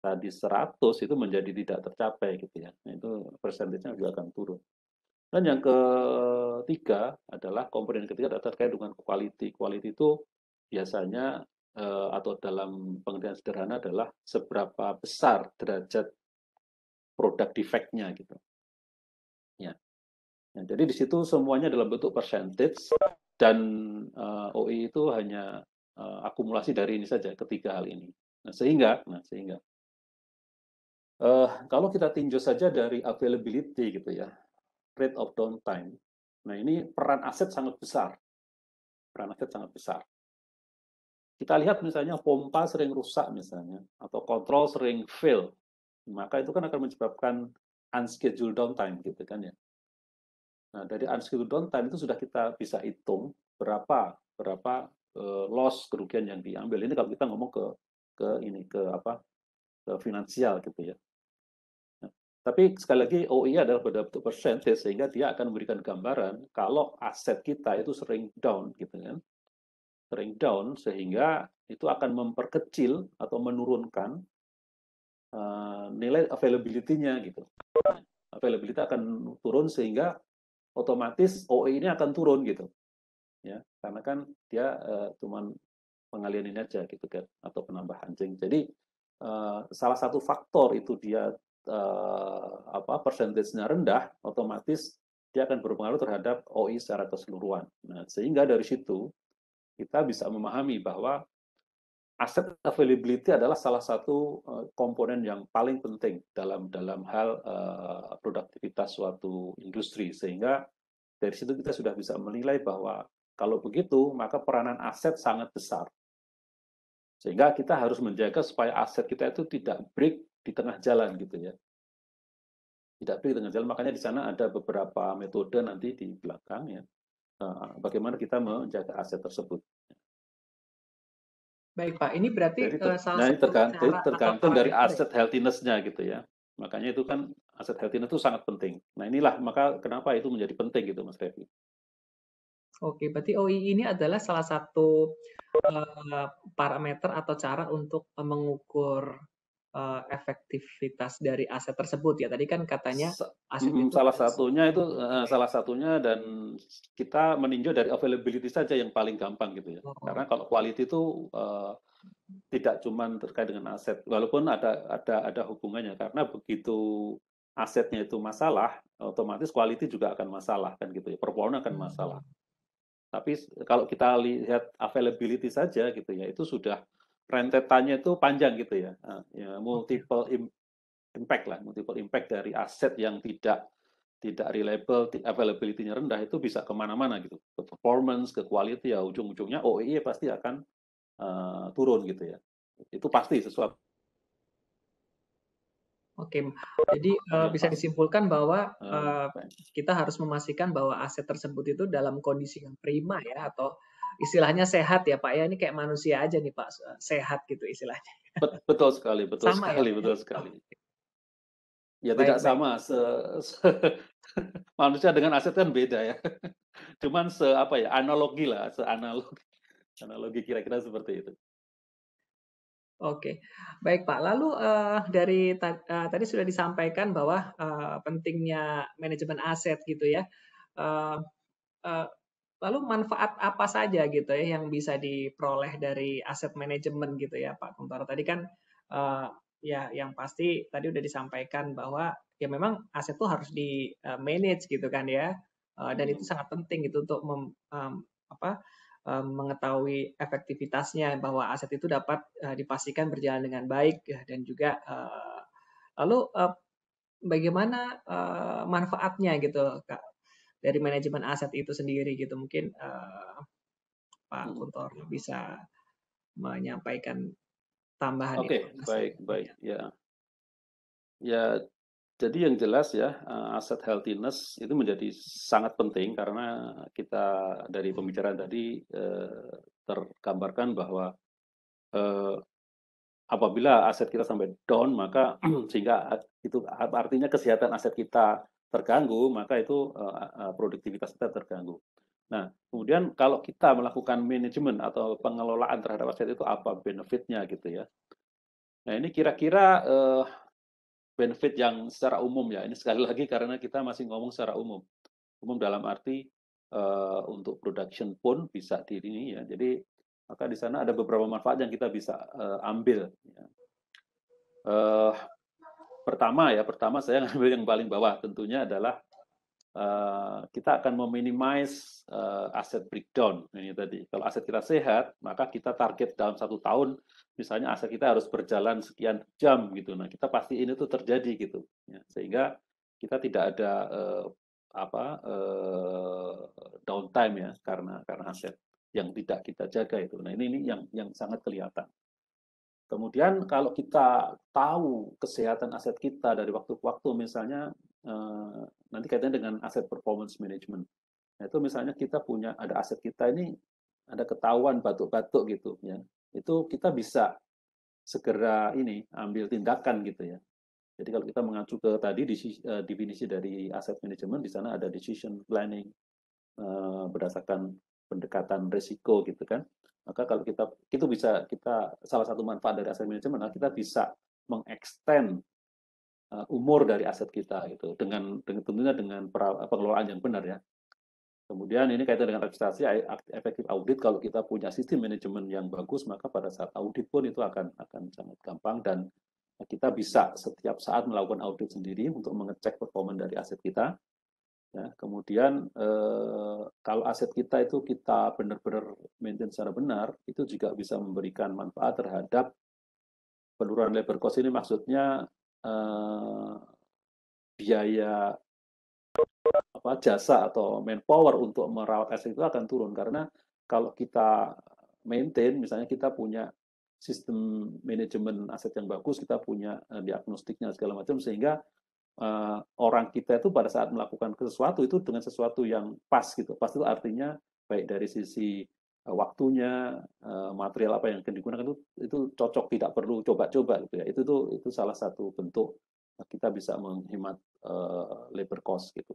tadi 100 itu menjadi tidak tercapai gitu ya. Nah, itu persentasenya juga akan turun. Dan yang ketiga adalah komponen ketiga terkait dengan quality. Quality itu biasanya eh, atau dalam pengertian sederhana adalah seberapa besar derajat produk defeknya gitu. Ya. Nah, jadi di situ semuanya dalam bentuk percentage dan uh, eh, OE itu hanya uh, akumulasi dari ini saja ketiga hal ini. Nah, sehingga nah sehingga uh, kalau kita tinjau saja dari availability gitu ya, rate of downtime. Nah, ini peran aset sangat besar. Peran aset sangat besar. Kita lihat misalnya pompa sering rusak misalnya atau kontrol sering fail. Maka itu kan akan menyebabkan unscheduled downtime gitu kan ya. Nah, dari unscheduled downtime itu sudah kita bisa hitung berapa berapa uh, loss kerugian yang diambil. Ini kalau kita ngomong ke ke ini ke apa? ke finansial gitu ya. Nah, tapi sekali lagi OI e adalah pada bentuk persentase sehingga dia akan memberikan gambaran kalau aset kita itu sering down gitu kan. Sering down sehingga itu akan memperkecil atau menurunkan uh, nilai availability-nya gitu. Availability akan turun sehingga otomatis OE ini akan turun gitu. Ya, karena kan dia uh, cuman pengalian ini aja gitu kan atau penambahan jeng. Jadi uh, salah satu faktor itu dia uh, apa persentasenya rendah, otomatis dia akan berpengaruh terhadap OI e secara keseluruhan. Nah, sehingga dari situ kita bisa memahami bahwa aset availability adalah salah satu eh, komponen yang paling penting dalam dalam hal eh, produktivitas suatu industri sehingga dari situ kita sudah bisa menilai bahwa kalau begitu maka peranan aset sangat besar sehingga kita harus menjaga supaya aset kita itu tidak break di tengah jalan gitu ya tidak break di tengah jalan makanya di sana ada beberapa metode nanti di belakang ya eh, bagaimana kita menjaga aset tersebut Baik Pak, ini berarti uh, salah nah, satu tergantung, cara tergantung dari ya? aset healthiness-nya gitu ya. Makanya itu kan aset healthiness itu sangat penting. Nah inilah maka kenapa itu menjadi penting gitu Mas Devi. Oke, berarti OI ini adalah salah satu uh, parameter atau cara untuk eh, mengukur uh, efektivitas dari aset tersebut ya tadi kan katanya aset mm, itu salah satunya itu uh, salah satunya dan kita meninjau dari availability saja yang paling gampang gitu ya oh. karena kalau quality itu uh, tidak cuma terkait dengan aset walaupun ada ada ada hubungannya karena begitu asetnya itu masalah otomatis quality juga akan masalah kan gitu ya performa akan hmm. masalah hmm. tapi kalau kita lihat availability saja gitu ya itu sudah rentetannya itu panjang gitu ya, ah, ya multiple impact lah, multiple impact dari aset yang tidak tidak reliable, availability-nya rendah itu bisa kemana-mana gitu, ke performance, ke quality ya ujung-ujungnya OEE e pasti akan uh, turun gitu ya, itu pasti sesuatu. Oke, jadi uh, bisa disimpulkan bahwa uh, kita harus memastikan bahwa aset tersebut itu dalam kondisi yang prima ya atau istilahnya sehat ya Pak ya ini kayak manusia aja nih Pak eh, sehat gitu istilahnya. Betul sekali, betul sama ya? sekali, ya? betul sekali. Ya baik, tidak baik. sama se, se manusia dengan aset kan beda ya. Cuman se apa ya analogi lah, se analogi analogi kira-kira seperti itu. Oke, baik Pak. Lalu uh, dari ta uh, tadi sudah disampaikan bahwa uh, pentingnya manajemen aset gitu ya. uh, Lalu manfaat apa saja gitu ya yang bisa diperoleh dari aset manajemen gitu ya Pak Kuntoro? Tadi kan uh, ya yang pasti tadi udah disampaikan bahwa ya memang aset itu harus di uh, manage gitu kan ya. Uh, dan itu hmm. sangat penting gitu untuk mem, um, apa um, mengetahui efektivitasnya bahwa aset itu dapat uh, dipastikan berjalan dengan baik ya, dan juga uh, lalu uh, bagaimana uh, manfaatnya gitu Kak dari manajemen aset itu sendiri gitu mungkin uh, Pak hmm. Kuntor bisa menyampaikan tambahan Oke, okay, baik, gitu baik. Ya. ya. Ya, jadi yang jelas ya, eh, aset healthiness itu menjadi sangat penting karena kita dari pembicaraan tadi eh, tergambarkan bahwa eh, apabila aset kita sampai down, maka sehingga itu artinya kesehatan aset kita terganggu, maka itu eh, produktivitas kita terganggu. Nah, kemudian kalau kita melakukan manajemen atau pengelolaan terhadap aset itu apa benefitnya gitu ya. Nah, ini kira-kira uh, benefit yang secara umum ya. Ini sekali lagi karena kita masih ngomong secara umum. Umum dalam arti uh, untuk production pun bisa di ini ya. Jadi maka di sana ada beberapa manfaat yang kita bisa uh, ambil. Uh, pertama ya, pertama saya ngambil yang paling bawah tentunya adalah uh, kita akan meminimize uh, aset breakdown ini tadi. Kalau aset kita sehat, maka kita target dalam satu tahun, misalnya aset kita harus berjalan sekian jam gitu. Nah, kita pasti ini tuh terjadi gitu, ya. sehingga kita tidak ada uh, apa uh, downtime ya karena karena aset yang tidak kita jaga itu. Nah ini ini yang yang sangat kelihatan. Kemudian kalau kita tahu kesehatan aset kita dari waktu ke waktu, misalnya eh, nanti kaitannya dengan aset performance management. Nah, itu misalnya kita punya ada aset kita ini ada ketahuan batuk-batuk gitu ya. Itu kita bisa segera ini ambil tindakan gitu ya. Jadi kalau kita mengacu ke tadi eh, definisi dari aset management di sana ada decision planning eh, berdasarkan pendekatan risiko gitu kan. Maka kalau kita itu bisa kita salah satu manfaat dari aset manajemen adalah kita bisa mengekstend uh, eh, umur dari aset kita itu dengan, dengan tentunya dengan pengelolaan yang benar ya. Kemudian ini kaitan dengan registrasi efektif audit kalau kita punya sistem manajemen yang bagus maka pada saat audit pun itu akan akan sangat gampang dan kita bisa setiap saat melakukan audit sendiri untuk mengecek performa dari aset kita Ya, kemudian eh, kalau aset kita itu kita benar-benar maintain secara benar, itu juga bisa memberikan manfaat terhadap penurunan labor cost ini maksudnya eh, biaya apa jasa atau manpower untuk merawat aset itu akan turun karena kalau kita maintain misalnya kita punya sistem manajemen aset yang bagus, kita punya eh, diagnostiknya segala macam sehingga uh, orang kita itu pada saat melakukan sesuatu itu dengan sesuatu yang pas gitu. Pas itu artinya baik dari sisi eh, waktunya, uh, material apa yang akan digunakan itu itu cocok tidak perlu coba-coba gitu ya. Itu tuh itu salah satu bentuk kita bisa menghemat uh, labor cost gitu.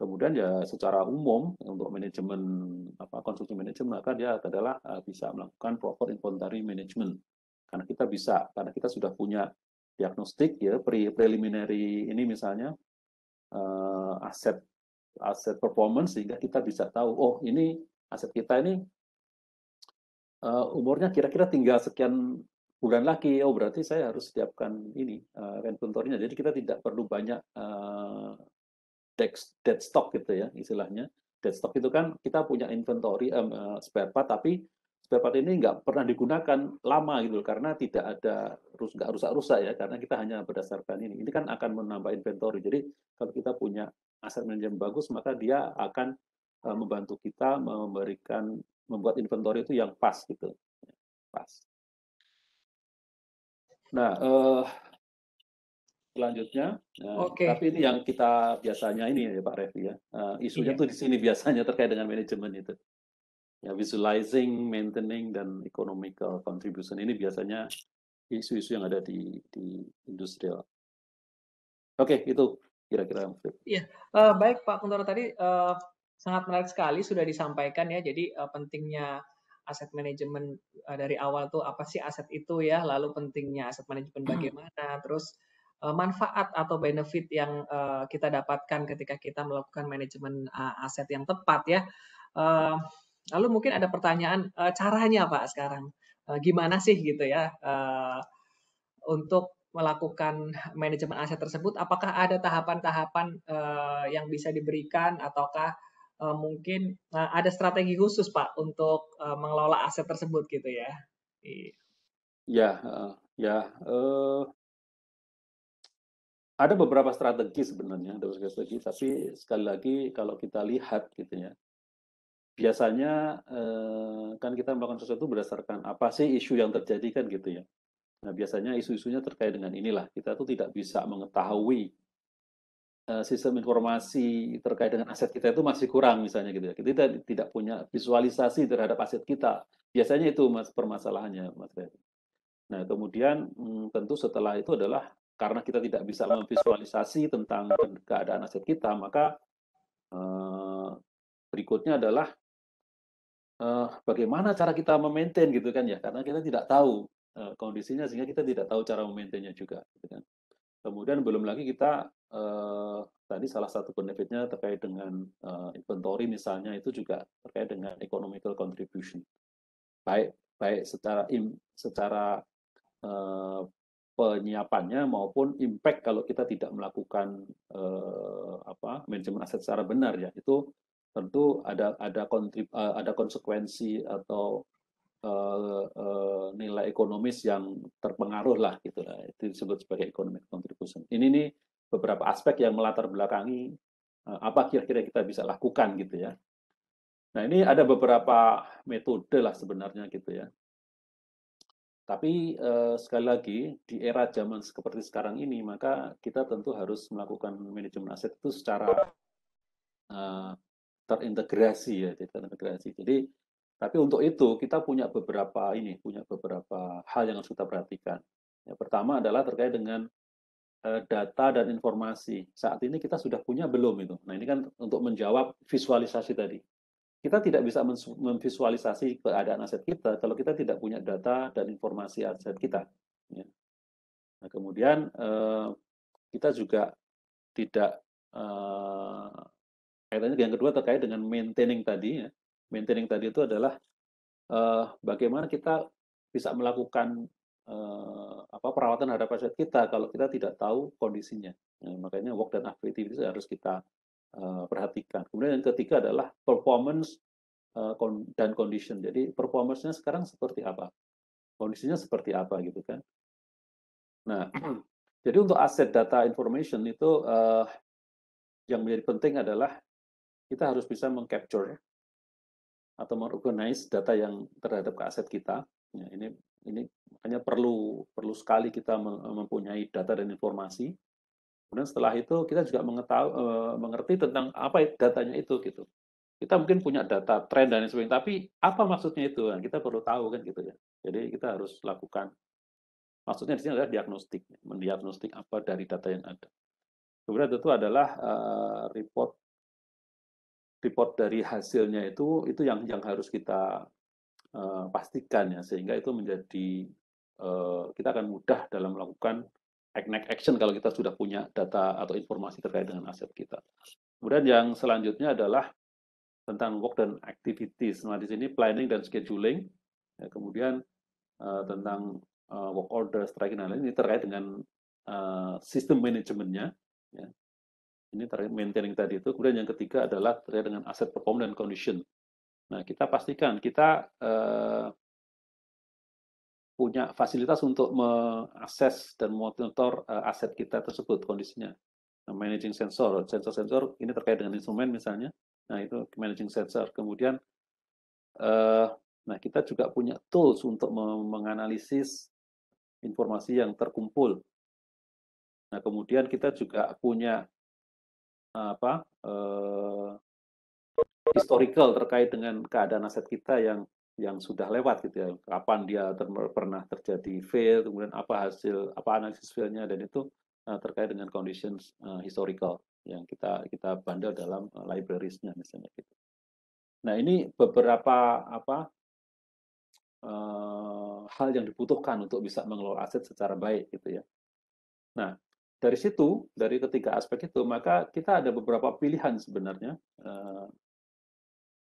Kemudian ya secara umum untuk manajemen apa konsumsi manajemen maka dia ya adalah bisa melakukan proper inventory management karena kita bisa karena kita sudah punya diagnostik ya pre preliminary ini misalnya uh, eh, aset aset performance sehingga kita bisa tahu oh ini aset kita ini uh, umurnya kira-kira tinggal sekian bulan lagi oh berarti saya harus siapkan ini uh, eh, inventory-nya jadi kita tidak perlu banyak uh, dead stock gitu ya istilahnya dead stock itu kan kita punya inventory um, uh, spare part tapi Sedapat ini nggak pernah digunakan lama gitu karena tidak ada rus nggak rusak-rusak ya karena kita hanya berdasarkan ini. Ini kan akan menambah inventory. Jadi kalau kita punya aset manajemen bagus maka dia akan uh, membantu kita memberikan membuat inventory itu yang pas gitu. Pas. Nah, uh, selanjutnya. uh, e, okay. Tapi ini yang kita biasanya ini ya Pak Revi ya. Uh, isunya iya. tuh di sini biasanya terkait dengan manajemen itu ya, visualizing, maintaining, dan economical contribution ini biasanya isu-isu yang ada di, di industrial. Oke, okay, itu kira-kira yang -kira. Iya, uh, baik Pak Kuntoro tadi uh, sangat menarik sekali sudah disampaikan ya. Jadi uh, pentingnya aset manajemen uh, dari awal tuh apa sih aset itu ya, lalu pentingnya aset manajemen hmm. bagaimana, terus uh, manfaat atau benefit yang uh, kita dapatkan ketika kita melakukan manajemen uh, aset yang tepat ya. Uh, Lalu mungkin ada pertanyaan uh, caranya Pak sekarang uh, gimana sih gitu ya uh, untuk melakukan manajemen aset tersebut? Apakah ada tahapan-tahapan uh, yang bisa diberikan ataukah uh, mungkin uh, ada strategi khusus Pak untuk uh, mengelola aset tersebut gitu ya? Ya, uh, ya. Uh, ada beberapa strategi sebenarnya, ada strategi. Tapi sekali lagi kalau kita lihat gitu ya, biasanya eh, kan kita melakukan sesuatu berdasarkan apa sih isu yang terjadi kan gitu ya. Nah biasanya isu-isunya terkait dengan inilah kita tuh tidak bisa mengetahui eh, sistem informasi terkait dengan aset kita itu masih kurang misalnya gitu ya. Kita tidak punya visualisasi terhadap aset kita. Biasanya itu mas permasalahannya mas Nah kemudian hmm, tentu setelah itu adalah karena kita tidak bisa memvisualisasi tentang keadaan aset kita maka eh, berikutnya adalah uh, bagaimana cara kita memaintain gitu kan ya karena kita tidak tahu uh, kondisinya sehingga kita tidak tahu cara memaintainnya juga gitu kan kemudian belum lagi kita uh, tadi salah satu benefitnya terkait dengan uh, inventory misalnya itu juga terkait dengan economical contribution baik baik secara im, secara uh, penyiapannya maupun impact kalau kita tidak melakukan uh, apa manajemen aset secara benar ya itu tentu ada ada kontrib, eh, ada konsekuensi atau uh, uh, nilai ekonomis yang terpengaruh lah gitu lah. Itu disebut sebagai economic contribution. Ini nih beberapa aspek yang melatar belakangi uh, apa kira-kira kita bisa lakukan gitu ya. Nah, ini ada beberapa metode lah sebenarnya gitu ya. Tapi eh, sekali lagi di era zaman seperti sekarang ini maka kita tentu harus melakukan manajemen aset itu secara eh, terintegrasi ya, terintegrasi. Jadi tapi untuk itu kita punya beberapa ini, punya beberapa hal yang harus kita perhatikan. Yang pertama adalah terkait dengan eh, data dan informasi. Saat ini kita sudah punya belum itu. Nah ini kan untuk menjawab visualisasi tadi. Kita tidak bisa memvisualisasi keadaan aset kita kalau kita tidak punya data dan informasi aset kita. Ya. Nah, kemudian eh, kita juga tidak eh, Kaitannya yang kedua terkait dengan maintaining tadi ya. Maintaining tadi itu adalah uh, bagaimana kita bisa melakukan uh, apa perawatan terhadap aset kita kalau kita tidak tahu kondisinya. Nah, makanya work dan activity itu harus kita uh, perhatikan. Kemudian yang ketiga adalah performance uh, dan condition. Jadi performancenya sekarang seperti apa? Kondisinya seperti apa gitu kan? Nah, jadi untuk aset data information itu uh, yang menjadi penting adalah kita harus bisa mengcapture ya, atau mengorganize data yang terhadap ke aset kita. Ya, ini ini makanya perlu perlu sekali kita mempunyai data dan informasi. Kemudian setelah itu kita juga mengetahui eh, mengerti tentang apa datanya itu gitu. Kita mungkin punya data tren dan sebagainya, tapi apa maksudnya itu? Nah, kita perlu tahu kan gitu ya. Jadi kita harus lakukan maksudnya di sini adalah diagnostik, mendiagnostik apa dari data yang ada. Kemudian itu adalah uh, report report dari hasilnya itu itu yang yang harus kita uh, pastikan ya sehingga itu menjadi uh, kita akan mudah dalam melakukan action kalau kita sudah punya data atau informasi terkait dengan aset kita. Kemudian yang selanjutnya adalah tentang work dan activities. Nah di sini planning dan scheduling, ya, kemudian uh, tentang uh, work order, striking dan lain ini terkait dengan uh, sistem manajemennya. Ya. Ini terkait maintaining tadi itu. Kemudian yang ketiga adalah terkait dengan aset perform dan condition. Nah, kita pastikan kita uh, punya fasilitas untuk mengakses dan monitor uh, aset kita tersebut kondisinya. Nah, managing sensor, sensor-sensor ini terkait dengan instrumen misalnya. Nah, itu managing sensor. Kemudian uh, nah kita juga punya tools untuk menganalisis informasi yang terkumpul. Nah, kemudian kita juga punya apa eh, historical terkait dengan keadaan aset kita yang yang sudah lewat gitu ya kapan dia ter pernah terjadi fail kemudian apa hasil apa analisis failnya dan itu uh, terkait dengan conditions uh, historical yang kita kita bandel dalam uh, eh, librariesnya misalnya gitu nah ini beberapa apa uh, hal yang dibutuhkan untuk bisa mengelola aset secara baik gitu ya nah dari situ, dari ketiga aspek itu, maka kita ada beberapa pilihan sebenarnya. Eh,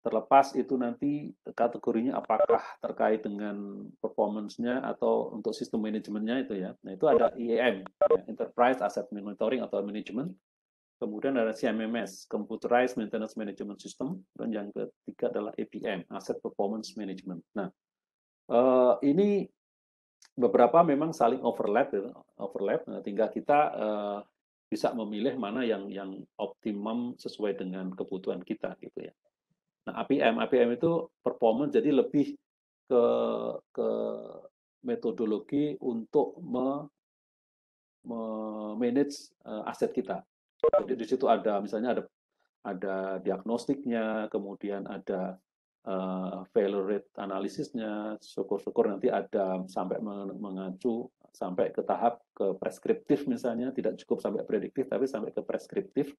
terlepas itu nanti kategorinya apakah terkait dengan performance-nya atau untuk sistem manajemennya itu ya. Nah itu ada IAM, ya, Enterprise Asset Monitoring atau Management. Kemudian ada CMMS, Computerized Maintenance Management System. Dan yang ketiga adalah APM, Asset Performance Management. Nah, eh, ini beberapa memang saling overlap, gitu, overlap. Nah, tinggal kita eh, bisa memilih mana yang yang optimum sesuai dengan kebutuhan kita, gitu ya. Nah, APM APM itu performance jadi lebih ke ke metodologi untuk me, me manage eh, aset kita. Jadi di situ ada misalnya ada ada diagnostiknya, kemudian ada uh, failure rate analisisnya, syukur-syukur nanti ada sampai mengacu sampai ke tahap ke preskriptif misalnya, tidak cukup sampai prediktif tapi sampai ke preskriptif.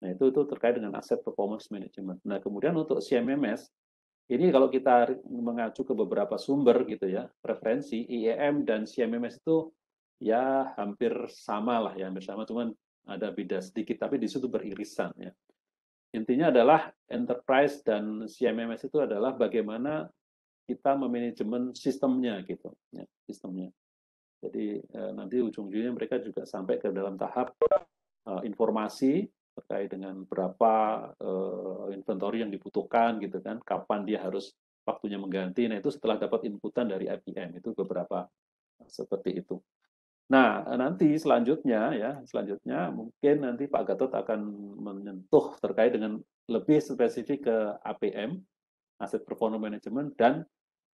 Nah, itu itu terkait dengan aset performance management. Nah, kemudian untuk CMMS ini kalau kita mengacu ke beberapa sumber gitu ya, referensi IEM dan CMMS itu ya hampir sama lah ya, hampir sama cuman ada beda sedikit tapi di situ beririsan ya. Intinya adalah enterprise dan CMMS itu adalah bagaimana kita memanajemen sistemnya gitu, ya, sistemnya. Jadi eh, nanti ujung-ujungnya mereka juga sampai ke dalam tahap eh, informasi terkait dengan berapa eh, inventory yang dibutuhkan gitu kan, kapan dia harus waktunya mengganti. Nah itu setelah dapat inputan dari IBM itu beberapa seperti itu. Nah, nanti selanjutnya ya, selanjutnya mungkin nanti Pak Gatot akan menyentuh terkait dengan lebih spesifik ke APM, aset performance management dan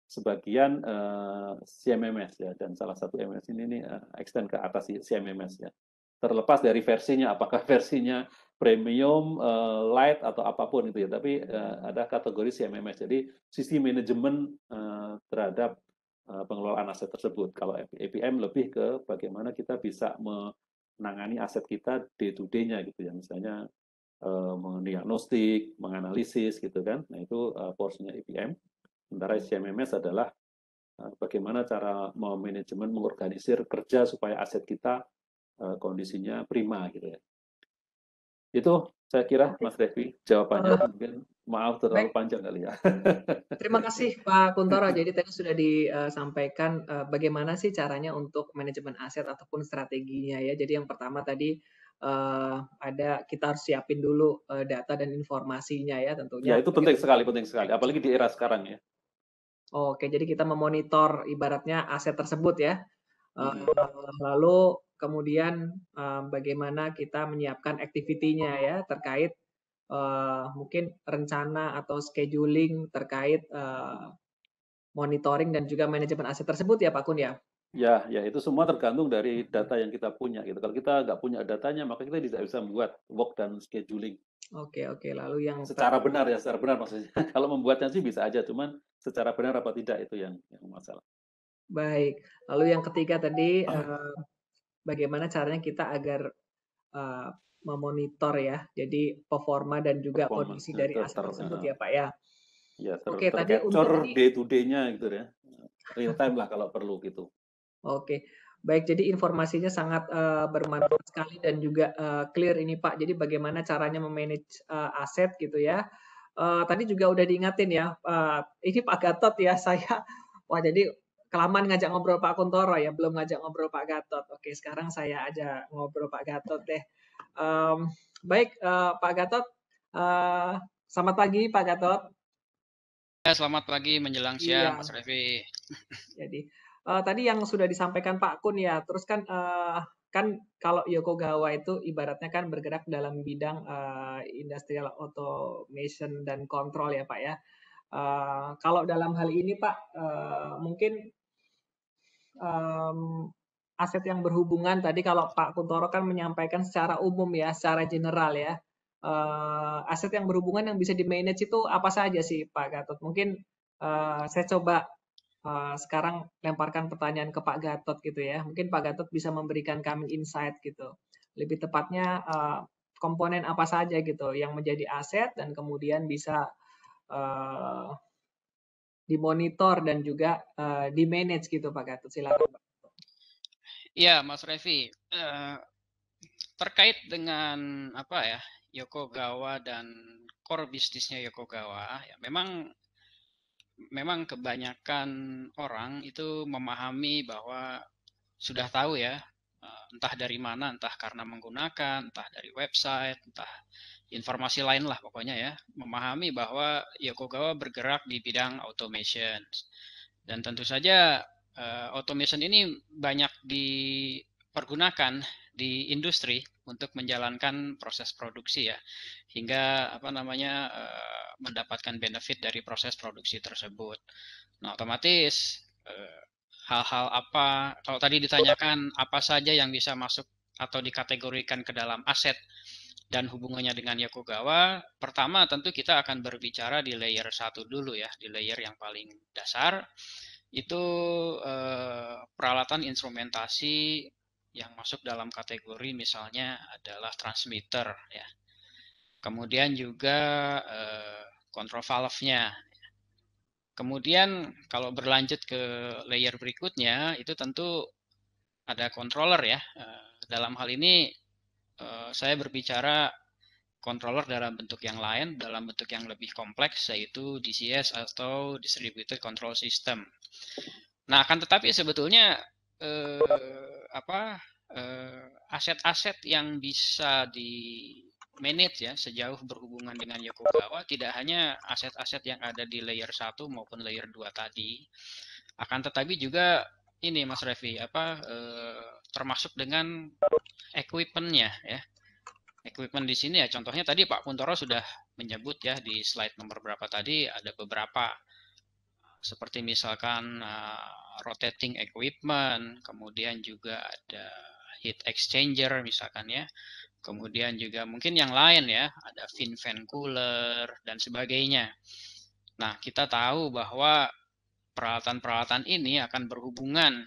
sebagian eh, CMMS ya dan salah satu MS ini nih eh, extend ke atas CMMS ya. Terlepas dari versinya apakah versinya premium, eh, light atau apapun itu ya, tapi eh, ada kategori CMMS. Jadi sisi manajemen eh, terhadap Eh, pengelolaan aset tersebut. Kalau APM lebih ke bagaimana kita bisa menangani aset kita day to day-nya gitu ya. Misalnya eh, mendiagnostik, menganalisis gitu kan. Nah, itu eh, porsinya APM. Sementara CMMS adalah bagaimana cara manajemen mengorganisir kerja supaya aset kita kondisinya prima gitu ya. Itu saya kira Mas Devi jawabannya mungkin Maaf terlalu panjang kali ya. Terima kasih Pak Kuntoro. Jadi tadi sudah disampaikan eh, bagaimana sih caranya untuk manajemen aset ataupun strateginya ya. Jadi yang pertama tadi eh, ada kita harus siapin dulu eh, data dan informasinya ya tentunya. Ya itu penting sekali, penting sekali. Apalagi di era sekarang ya. Oke, jadi kita memonitor ibaratnya aset tersebut ya. Iya. Lalu kemudian bagaimana kita menyiapkan aktivitinya ya terkait uh, mungkin rencana atau scheduling terkait uh, monitoring dan juga manajemen aset tersebut ya Pak Kun ya? Ya, ya itu semua tergantung dari data yang kita punya gitu. Kalau kita nggak punya datanya, maka kita tidak bisa membuat work dan scheduling. Oke, oke. Lalu yang secara benar ya, secara benar maksudnya. Kalau membuatnya sih bisa aja, cuman secara benar apa tidak itu yang yang masalah. Baik. Lalu yang ketiga tadi, ah. eh, bagaimana caranya kita agar eh, memonitor ya, jadi performa dan juga performa. kondisi dari ter, aset tersebut nah. ya Pak ya. ya Oke, tadi untuk day to day-nya gitu ya. Real time lah kalau perlu gitu. Oke. Baik, jadi informasinya sangat uh, bermanfaat sekali dan juga uh, clear ini Pak. Jadi bagaimana caranya memanage uh, aset gitu ya. Uh, tadi juga udah diingatin ya. Uh, ini Pak Gatot ya saya. Wah, jadi kelamaan ngajak ngobrol Pak Kuntoro ya, belum ngajak ngobrol Pak Gatot. Oke, sekarang saya aja ngobrol Pak Gatot deh. Um, baik, uh, Pak Gatot, uh, selamat pagi Pak Gatot. Ya, selamat pagi menjelang siang, iya. Mas Revi. Jadi, uh, tadi yang sudah disampaikan Pak Kun ya, terus kan uh, kan kalau Yokogawa itu ibaratnya kan bergerak dalam bidang uh, industrial automation dan kontrol ya Pak ya. Uh, kalau dalam hal ini Pak, uh, mungkin um, aset yang berhubungan tadi kalau Pak Kuntoro kan menyampaikan secara umum ya, secara general ya. Uh, aset yang berhubungan yang bisa di-manage itu apa saja sih Pak Gatot? Mungkin uh, saya coba uh, sekarang lemparkan pertanyaan ke Pak Gatot gitu ya. Mungkin Pak Gatot bisa memberikan kami insight gitu. Lebih tepatnya uh, komponen apa saja gitu yang menjadi aset dan kemudian bisa uh, dimonitor dan juga uh, dimanage gitu Pak Gatot. Silakan Pak. Ya, Mas Revi, eh, terkait dengan apa ya Yokogawa dan core bisnisnya Yokogawa, ya memang memang kebanyakan orang itu memahami bahwa sudah tahu ya eh, entah dari mana, entah karena menggunakan, entah dari website, entah informasi lain lah pokoknya ya, memahami bahwa Yokogawa bergerak di bidang automation. Dan tentu saja uh, automation ini banyak dipergunakan di industri untuk menjalankan proses produksi ya hingga apa namanya uh, mendapatkan benefit dari proses produksi tersebut. Nah, otomatis eh, hal-hal uh, apa kalau tadi ditanyakan apa saja yang bisa masuk atau dikategorikan ke dalam aset dan hubungannya dengan Yokogawa, pertama tentu kita akan berbicara di layer satu dulu ya, di layer yang paling dasar itu eh, peralatan instrumentasi yang masuk dalam kategori misalnya adalah transmitter ya. Kemudian juga eh, control kontrol valve-nya. Kemudian kalau berlanjut ke layer berikutnya itu tentu ada controller ya. Eh, dalam hal ini saya berbicara controller dalam bentuk yang lain, dalam bentuk yang lebih kompleks, yaitu DCS atau Distributed Control System. Nah, akan tetapi sebetulnya eh, apa eh, aset-aset eh, yang bisa di manage ya sejauh berhubungan dengan Yokogawa tidak hanya aset-aset yang ada di layer 1 maupun layer 2 tadi akan tetapi juga ini Mas Revi apa eh, termasuk dengan equipmentnya ya equipment di sini ya contohnya tadi Pak Puntoro sudah menyebut ya di slide nomor berapa tadi ada beberapa seperti misalkan uh, rotating equipment, kemudian juga ada heat exchanger misalkan ya. Kemudian juga mungkin yang lain ya, ada fin fan cooler dan sebagainya. Nah, kita tahu bahwa peralatan-peralatan ini akan berhubungan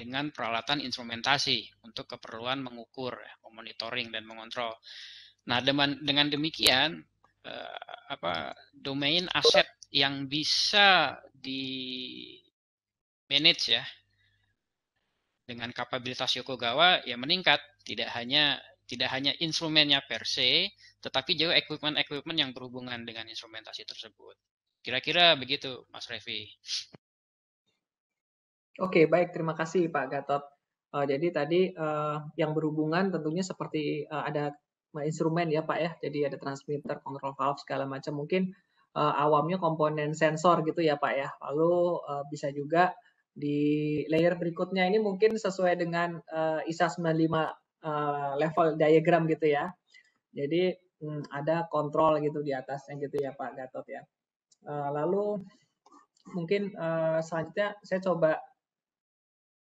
dengan peralatan instrumentasi untuk keperluan mengukur, ya, memonitoring dan mengontrol. Nah, dengan, demikian eh, apa domain aset yang bisa di manage ya dengan kapabilitas Yokogawa ya meningkat, tidak hanya tidak hanya instrumennya per se, tetapi juga equipment-equipment yang berhubungan dengan instrumentasi tersebut. Kira-kira begitu, Mas Revi. Oke, baik. Terima kasih Pak Gatot. Uh, jadi tadi, uh, yang berhubungan tentunya seperti, uh, ada instrumen ya Pak ya, jadi ada transmitter, kontrol valve segala macam. Mungkin, uh, awamnya komponen sensor gitu ya Pak ya. Lalu, uh, bisa juga di layer berikutnya ini mungkin sesuai dengan, uh, ISA 95, uh, level diagram gitu ya. Jadi, hmm, ada kontrol gitu di atasnya gitu ya Pak Gatot ya. Uh, lalu mungkin, uh, selanjutnya saya coba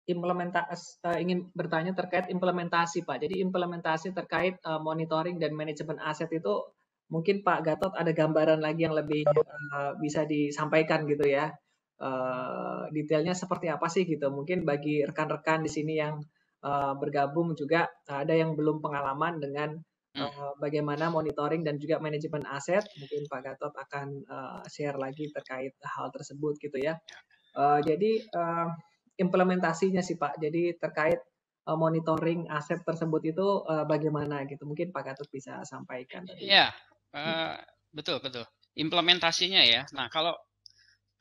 implementasi uh, eh, ingin bertanya terkait implementasi Pak. Jadi implementasi terkait uh, monitoring dan manajemen aset itu mungkin Pak Gatot ada gambaran lagi yang lebih uh, bisa disampaikan gitu ya. Uh, detailnya seperti apa sih gitu. Mungkin bagi rekan-rekan di sini yang uh, bergabung juga ada yang belum pengalaman dengan uh, bagaimana monitoring dan juga manajemen aset. Mungkin Pak Gatot akan uh, share lagi terkait hal tersebut gitu ya. Uh, jadi uh, implementasinya sih Pak. Jadi terkait eh, monitoring aset tersebut itu eh, bagaimana gitu. Mungkin Pak Gatot bisa sampaikan. Iya, uh, betul betul. Implementasinya ya. Nah kalau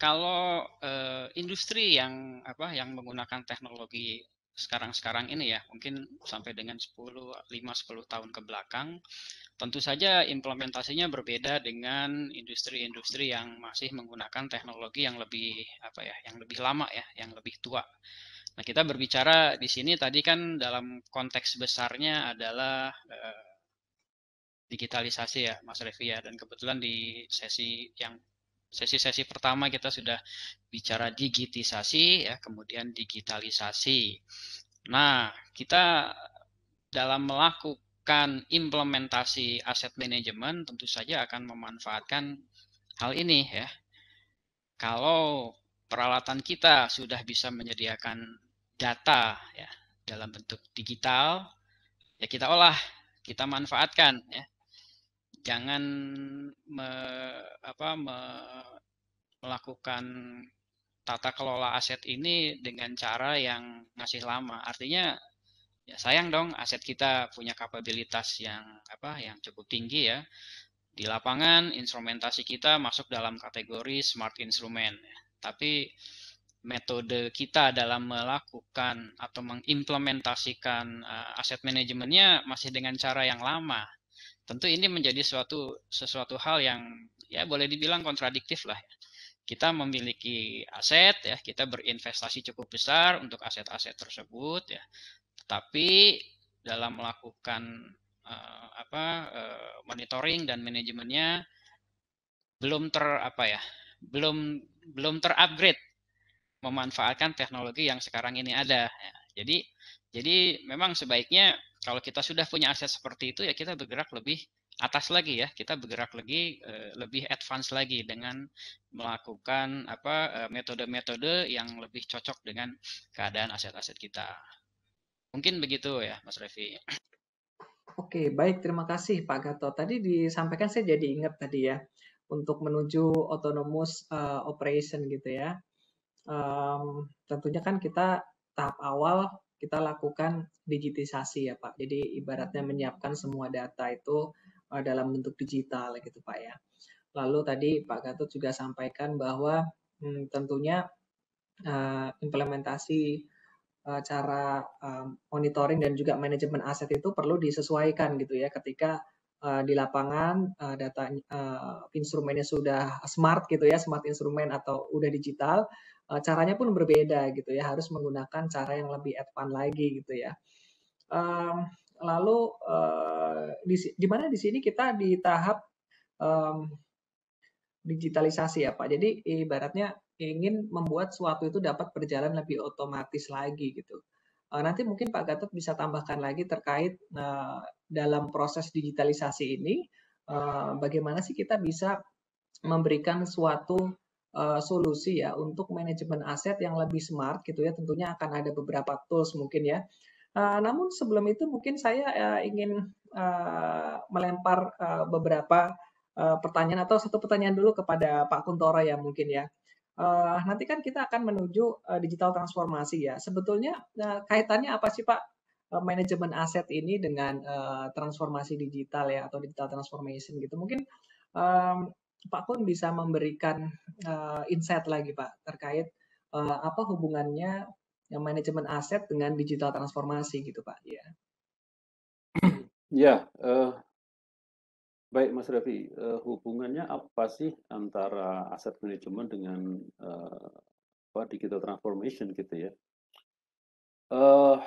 kalau uh, industri yang apa yang menggunakan teknologi sekarang-sekarang ini ya, mungkin sampai dengan 10, 5-10 tahun ke belakang, tentu saja implementasinya berbeda dengan industri-industri yang masih menggunakan teknologi yang lebih apa ya, yang lebih lama ya, yang lebih tua. Nah, kita berbicara di sini tadi kan dalam konteks besarnya adalah eh, digitalisasi ya, Mas Revi ya, dan kebetulan di sesi yang sesi-sesi pertama kita sudah bicara digitisasi ya kemudian digitalisasi. Nah, kita dalam melakukan implementasi aset manajemen tentu saja akan memanfaatkan hal ini ya. Kalau peralatan kita sudah bisa menyediakan data ya dalam bentuk digital ya kita olah, kita manfaatkan ya jangan me, apa, me, melakukan tata kelola aset ini dengan cara yang masih lama. Artinya ya sayang dong aset kita punya kapabilitas yang apa yang cukup tinggi ya. Di lapangan instrumentasi kita masuk dalam kategori smart instrument. Tapi metode kita dalam melakukan atau mengimplementasikan eh, aset manajemennya masih dengan cara yang lama. Tentu ini menjadi suatu sesuatu hal yang ya boleh dibilang kontradiktif lah. Ya. Kita memiliki aset ya, kita berinvestasi cukup besar untuk aset-aset tersebut ya. Tapi dalam melakukan uh, apa uh, monitoring dan manajemennya belum ter apa ya, belum belum terupgrade memanfaatkan teknologi yang sekarang ini ada. Ya. Jadi jadi memang sebaiknya kalau kita sudah punya aset seperti itu ya kita bergerak lebih atas lagi ya kita bergerak lagi eh, lebih advance lagi dengan melakukan apa eh, metode-metode yang lebih cocok dengan keadaan aset-aset kita mungkin begitu ya Mas Revi Oke baik terima kasih Pak Gato tadi disampaikan saya jadi ingat tadi ya untuk menuju autonomous eh, operation gitu ya tentunya kan kita tahap awal kita lakukan digitisasi ya Pak. Jadi ibaratnya menyiapkan semua data itu eh, dalam bentuk digital gitu Pak ya. Lalu tadi Pak Gatot juga sampaikan bahwa hmm, tentunya uh, implementasi uh, cara uh, monitoring dan juga manajemen aset itu perlu disesuaikan gitu ya ketika Eh, di lapangan uh, data uh, instrumennya sudah smart gitu ya smart instrumen atau udah digital uh, caranya pun berbeda gitu ya harus menggunakan cara yang lebih advance lagi gitu ya um, lalu uh, di mana di sini kita di tahap um, digitalisasi ya pak jadi ibaratnya ingin membuat suatu itu dapat berjalan lebih otomatis lagi gitu Eh, nanti mungkin Pak Gatot bisa tambahkan lagi terkait eh, dalam proses digitalisasi ini, eh, bagaimana sih kita bisa memberikan suatu solusi ya untuk manajemen aset yang lebih smart gitu ya. Tentunya akan ada beberapa tools mungkin ya. Uh, namun sebelum itu mungkin saya uh, ingin uh, melempar uh, beberapa uh, pertanyaan atau satu pertanyaan dulu kepada Pak Kuntoro ya mungkin ya. Uh, nanti kan kita akan menuju uh, digital transformasi ya. Sebetulnya uh, kaitannya apa sih Pak uh, manajemen aset ini dengan uh, transformasi digital ya atau digital transformation gitu? Mungkin um, Pak pun bisa memberikan uh, insight lagi Pak terkait uh, apa hubungannya yang manajemen aset dengan digital transformasi gitu Pak. Iya. Ya. yeah, uh, Baik, Mas Raffi, uh, hubungannya apa sih antara aset manajemen dengan uh, apa, digital transformation gitu ya? Uh,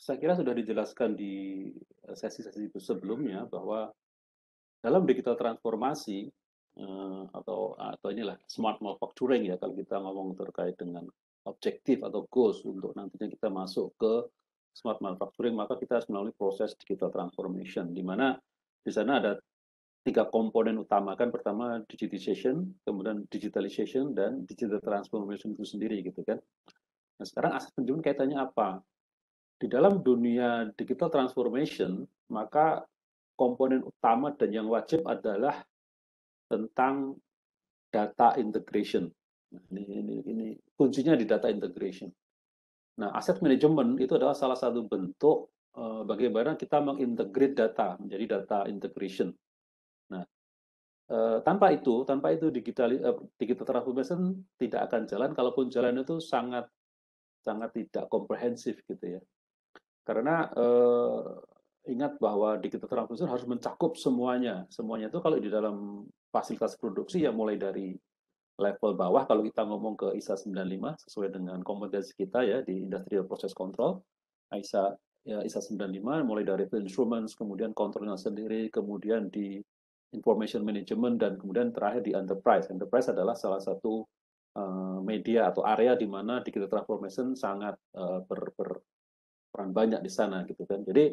saya kira sudah dijelaskan di sesi-sesi itu sebelumnya bahwa dalam digital transformasi uh, atau atau inilah smart manufacturing ya kalau kita ngomong terkait dengan objektif atau goals untuk nantinya kita masuk ke smart manufacturing maka kita harus melalui proses digital transformation di mana di sana ada tiga komponen utama kan pertama digitization, kemudian digitalization dan digital transformation itu sendiri gitu kan. Nah, sekarang aset manajemen kaitannya apa? Di dalam dunia digital transformation, maka komponen utama dan yang wajib adalah tentang data integration. Nah, ini, ini, ini kuncinya di data integration. Nah, aset manajemen itu adalah salah satu bentuk eh, bagaimana kita mengintegrate data menjadi data integration. Nah, eh, tanpa itu, tanpa itu digital eh, digital transformation tidak akan jalan. Kalaupun jalan itu sangat sangat tidak komprehensif gitu ya. Karena eh, ingat bahwa digital transformation harus mencakup semuanya. Semuanya itu kalau di dalam fasilitas produksi ya mulai dari level bawah kalau kita ngomong ke ISA 95 sesuai dengan kompetensi kita ya di industrial process control ISA ya, ISA 95 mulai dari instruments kemudian kontrolnya sendiri kemudian di information management, dan kemudian terakhir di enterprise. Enterprise adalah salah satu eh, media atau area di mana digital transformation sangat eh, ber, berperan banyak di sana gitu kan. Jadi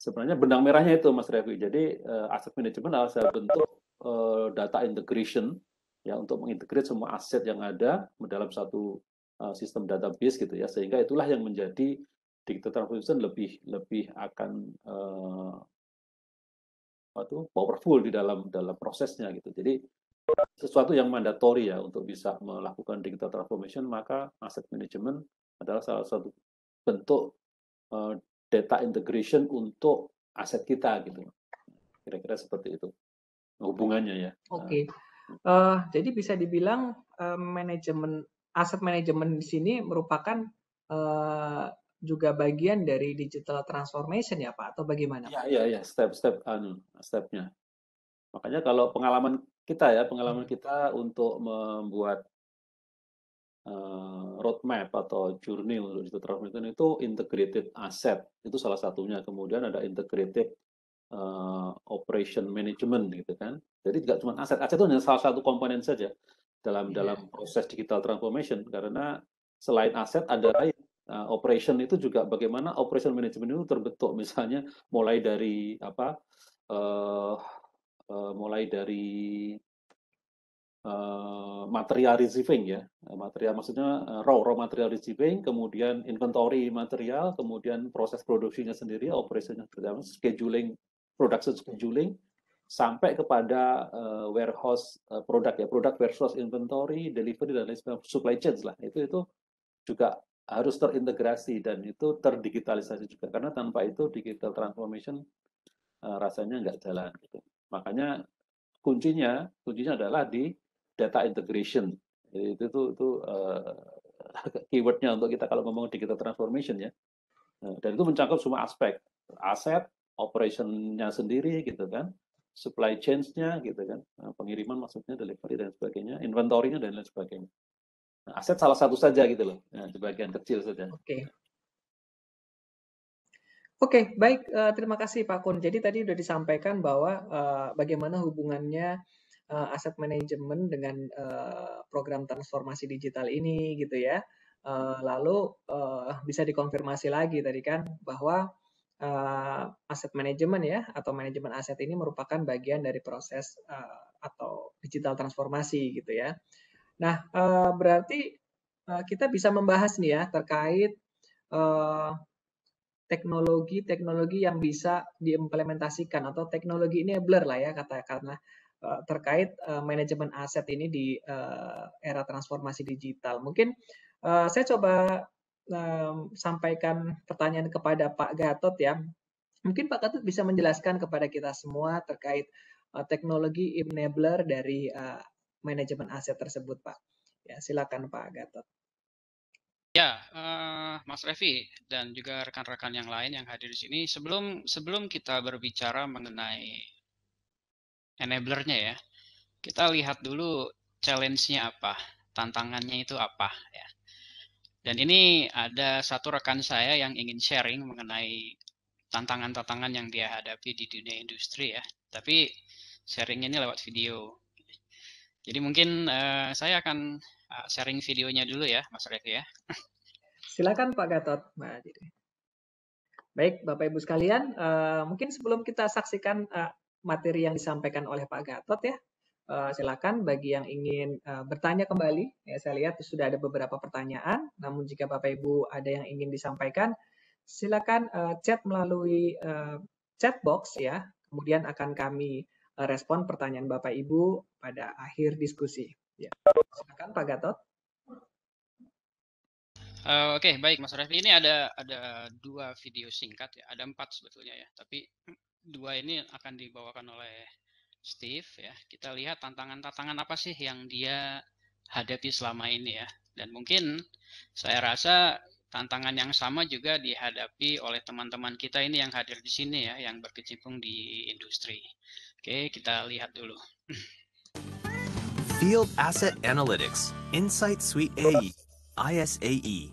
sebenarnya benang merahnya itu Mas Revi. Jadi uh, eh, aset management adalah saya bentuk data integration ya untuk mengintegrate semua aset yang ada dalam satu sistem database gitu ya sehingga itulah yang menjadi digital transformation lebih lebih akan itu powerful di dalam dalam prosesnya gitu. Jadi sesuatu yang mandatori ya untuk bisa melakukan digital transformation maka aset manajemen adalah salah satu bentuk uh, data integration untuk aset kita gitu. Kira-kira seperti itu hubungannya ya. Oke. Okay. Uh, eh, jadi bisa dibilang uh, manajemen aset manajemen di sini merupakan juga bagian dari digital transformation ya Pak atau bagaimana? Iya iya ya. step-step ya, ya, anu stepnya. Makanya kalau pengalaman kita ya pengalaman hmm. kita untuk membuat uh, roadmap atau journey untuk digital transformation itu integrated asset itu salah satunya. Kemudian ada integrated uh, operation management gitu kan. Jadi tidak cuma aset aset itu hanya salah satu komponen saja dalam yeah. dalam proses digital transformation karena selain aset ada lain uh, operation itu juga bagaimana operation management itu terbentuk misalnya mulai dari apa uh, uh, mulai dari uh, material receiving ya material maksudnya uh, raw raw material receiving kemudian inventory material kemudian proses produksinya sendiri operationnya scheduling production scheduling sampai kepada uh, warehouse uh, produk ya produk warehouse inventory delivery dan lain supply chain lah itu itu juga harus terintegrasi dan itu terdigitalisasi juga karena tanpa itu digital transformation uh, rasanya nggak jalan gitu. Makanya kuncinya kuncinya adalah di data integration. Jadi itu itu, itu uh, keywordnya untuk kita kalau ngomong digital transformation ya. Eh, dan itu mencakup semua aspek aset, operationnya sendiri gitu kan, supply chain-nya gitu kan, nah, pengiriman maksudnya delivery dan sebagainya, inventory-nya dan lain sebagainya aset salah satu saja gitu loh, ya, di bagian kecil saja. Oke. Okay. Oke, okay, baik. Eh, terima kasih Pak Kun. Jadi tadi sudah disampaikan bahwa eh, bagaimana hubungannya eh, aset manajemen dengan program transformasi digital ini, gitu ya. lalu bisa dikonfirmasi lagi tadi kan bahwa aset manajemen ya atau manajemen aset ini merupakan bagian dari proses atau digital transformasi, gitu ya. Nah, eh, berarti eh, kita bisa membahas nih ya terkait eh, teknologi-teknologi yang bisa diimplementasikan atau teknologi enabler lah ya kata karena terkait manajemen aset ini di era transformasi digital. Mungkin saya coba sampaikan pertanyaan kepada Pak Gatot ya. Mungkin Pak Gatot bisa menjelaskan kepada kita semua terkait teknologi enabler dari manajemen aset tersebut, Pak. Ya, silakan Pak Gatot. Ya, uh, Mas Revi dan juga rekan-rekan yang lain yang hadir di sini, sebelum sebelum kita berbicara mengenai enablernya ya, kita lihat dulu challenge-nya apa, tantangannya itu apa ya. Dan ini ada satu rekan saya yang ingin sharing mengenai tantangan-tantangan yang dia hadapi di dunia industri ya. Tapi sharingnya ini lewat video. Jadi mungkin uh, saya akan eh, sharing videonya dulu ya, Mas Revi ya. Silakan Pak Gatot. Nah, jadi. Baik, Bapak Ibu sekalian, uh, mungkin sebelum kita saksikan uh, materi yang disampaikan oleh Pak Gatot ya, uh, silakan bagi yang ingin uh, bertanya kembali. Ya, saya lihat sudah ada beberapa pertanyaan, namun jika Bapak Ibu ada yang ingin disampaikan, silakan uh, chat melalui uh, chat box ya. Kemudian akan kami Eh, respon pertanyaan Bapak Ibu pada akhir diskusi. Ya. Silakan Pak Gatot. Uh, Oke, okay, baik Mas Refli. Ini ada ada dua video singkat ya. Ada empat sebetulnya ya, tapi dua ini akan dibawakan oleh Steve ya. Kita lihat tantangan-tantangan apa sih yang dia hadapi selama ini ya. Dan mungkin saya rasa tantangan yang sama juga dihadapi oleh teman-teman kita ini yang hadir di sini ya, yang berkecimpung di industri. Oke, kita lihat dulu. Field Asset Analytics, Insight Suite AE, ISAE.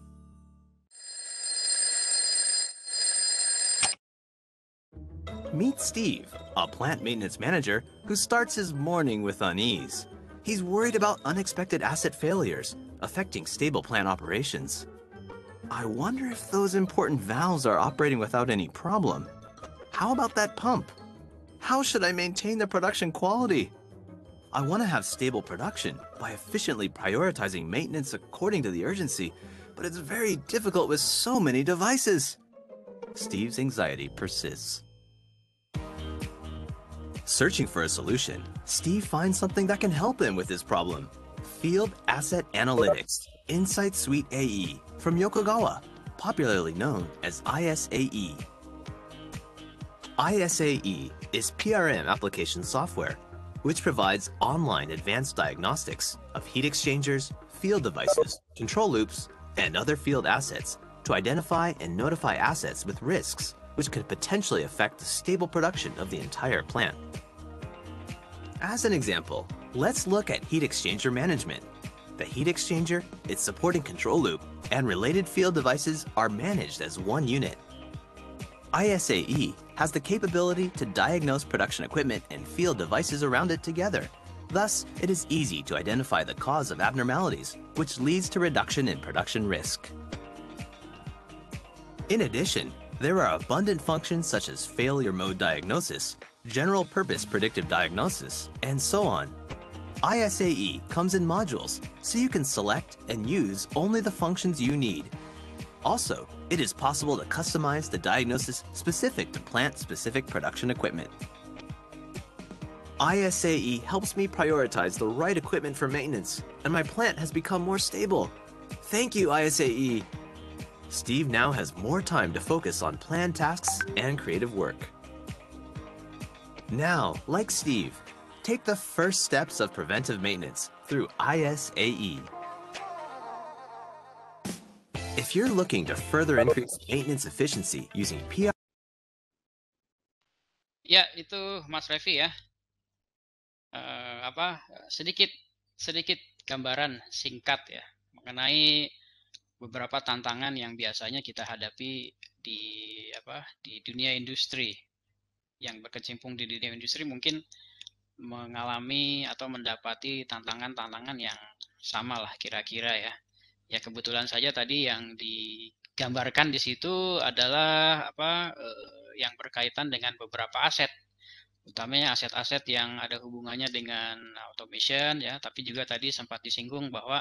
Meet Steve, a plant maintenance manager who starts his morning with unease. He's worried about unexpected asset failures affecting stable plant operations. I wonder if those important valves are operating without any problem. How about that pump? How should I maintain the production quality? I want to have stable production by efficiently prioritizing maintenance according to the urgency, but it's very difficult with so many devices. Steve's anxiety persists. Searching for a solution, Steve finds something that can help him with his problem. Field Asset Analytics, Insight Suite AE from Yokogawa, popularly known as ISAE. ISAE is PRM application software, which provides online advanced diagnostics of heat exchangers, field devices, control loops, and other field assets to identify and notify assets with risks which could potentially affect the stable production of the entire plant. As an example, let's look at heat exchanger management. The heat exchanger, its supporting control loop, and related field devices are managed as one unit. ISAE has the capability to diagnose production equipment and field devices around it together. Thus, it is easy to identify the cause of abnormalities, which leads to reduction in production risk. In addition, there are abundant functions such as failure mode diagnosis, general purpose predictive diagnosis, and so on. ISAE comes in modules, so you can select and use only the functions you need. Also, it is possible to customize the diagnosis specific to plant-specific production equipment. ISAE helps me prioritize the right equipment for maintenance, and my plant has become more stable. Thank you, ISAE! Steve now has more time to focus on planned tasks and creative work. Now, like Steve, take the first steps of preventive maintenance through ISAE. If you're looking to further increase maintenance efficiency using PR Ya, itu Mas Revi ya. Uh, apa sedikit sedikit gambaran singkat ya mengenai beberapa tantangan yang biasanya kita hadapi di apa di dunia industri yang berkecimpung di dunia industri mungkin mengalami atau mendapati tantangan-tantangan yang sama lah kira-kira ya Ya kebetulan saja tadi yang digambarkan di situ adalah apa eh, yang berkaitan dengan beberapa aset, utamanya aset-aset yang ada hubungannya dengan automation ya. Tapi juga tadi sempat disinggung bahwa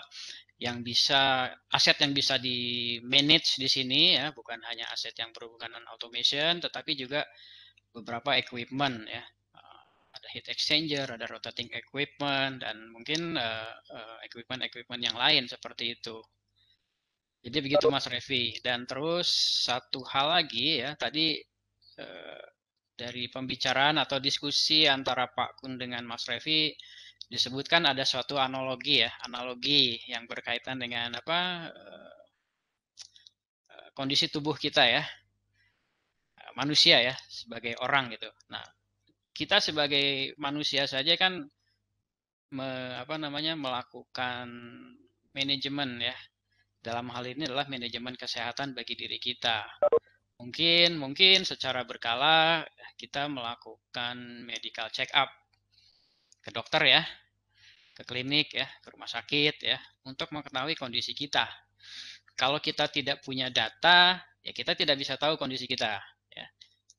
yang bisa aset yang bisa di manage di sini ya, bukan hanya aset yang berhubungan dengan automation, tetapi juga beberapa equipment ya ada heat exchanger, ada rotating equipment, dan mungkin eh, eh, equipment-equipment uh, yang lain seperti itu. Jadi begitu Mas Revi. Dan terus satu hal lagi ya, tadi uh, dari pembicaraan atau diskusi antara Pak Kun dengan Mas Revi disebutkan ada suatu analogi ya, analogi yang berkaitan dengan apa uh, kondisi tubuh kita ya manusia ya sebagai orang gitu. Nah kita sebagai manusia saja kan me, apa namanya melakukan manajemen ya. Dalam hal ini adalah manajemen kesehatan bagi diri kita. Mungkin mungkin secara berkala kita melakukan medical check up ke dokter ya, ke klinik ya, ke rumah sakit ya untuk mengetahui kondisi kita. Kalau kita tidak punya data, ya kita tidak bisa tahu kondisi kita.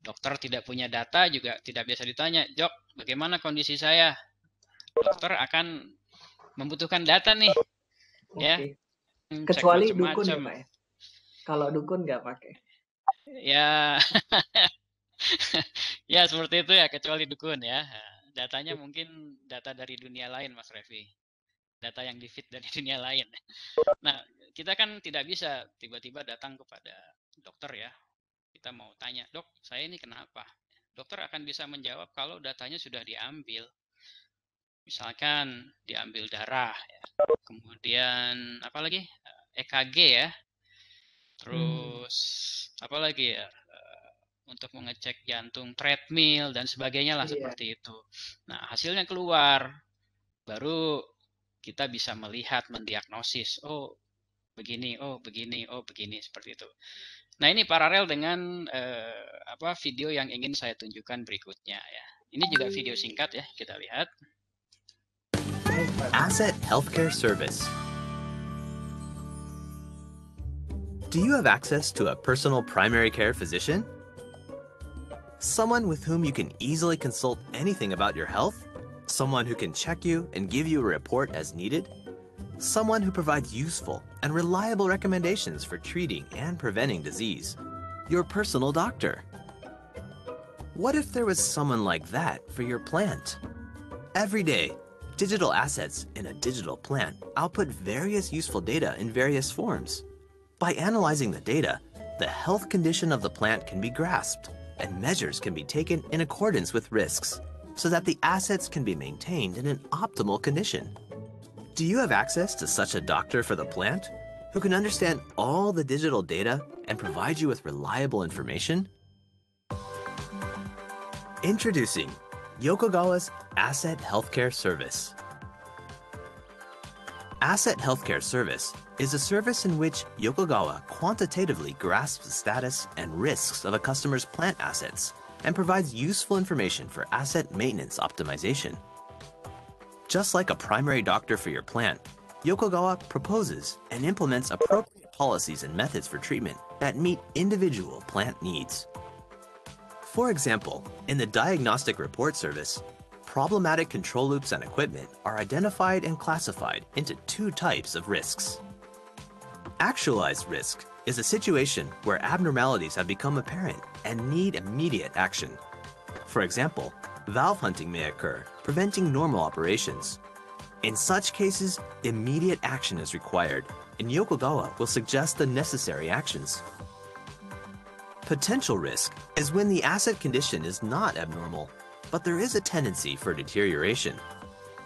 Dokter tidak punya data juga tidak biasa ditanya, "Jok, bagaimana kondisi saya?" Dokter akan membutuhkan data nih. Okay. Ya. Hmm, kecuali macem -macem. dukun ya, Pak ya? Kalau dukun nggak pakai. Ya. ya, seperti itu ya, kecuali dukun ya. Datanya mungkin data dari dunia lain, Mas Revi. Data yang di-fit dari dunia lain. Nah, kita kan tidak bisa tiba-tiba datang kepada dokter ya kita mau tanya, dok saya ini kenapa? Dokter akan bisa menjawab kalau datanya sudah diambil. Misalkan diambil darah, ya. kemudian lagi EKG eh, e ya, terus hmm. lagi ya eh, untuk mengecek jantung treadmill dan sebagainya lah iya. seperti itu. Nah hasilnya keluar, baru kita bisa melihat mendiagnosis. Oh begini, oh begini, oh begini seperti itu. Nah ini paralel dengan eh, apa video yang ingin saya tunjukkan berikutnya ya. Ini juga video singkat ya kita lihat. Asset Healthcare Service. Do you have access to a personal primary care physician? Someone with whom you can easily consult anything about your health? Someone who can check you and give you a report as needed? someone who provides useful and reliable recommendations for treating and preventing disease, your personal doctor. What if there was someone like that for your plant? Every day, digital assets in a digital plant output various useful data in various forms. By analyzing the data, the health condition of the plant can be grasped and measures can be taken in accordance with risks so that the assets can be maintained in an optimal condition. Do you have access to such a doctor for the plant who can understand all the digital data and provide you with reliable information? Introducing Yokogawa's Asset Healthcare Service. Asset Healthcare Service is a service in which Yokogawa quantitatively grasps the status and risks of a customer's plant assets and provides useful information for asset maintenance optimization. Just like a primary doctor for your plant, Yokogawa proposes and implements appropriate policies and methods for treatment that meet individual plant needs. For example, in the diagnostic report service, problematic control loops and equipment are identified and classified into two types of risks. Actualized risk is a situation where abnormalities have become apparent and need immediate action. For example, valve hunting may occur preventing normal operations. In such cases, immediate action is required, and Yokogawa will suggest the necessary actions. Potential risk is when the asset condition is not abnormal, but there is a tendency for deterioration.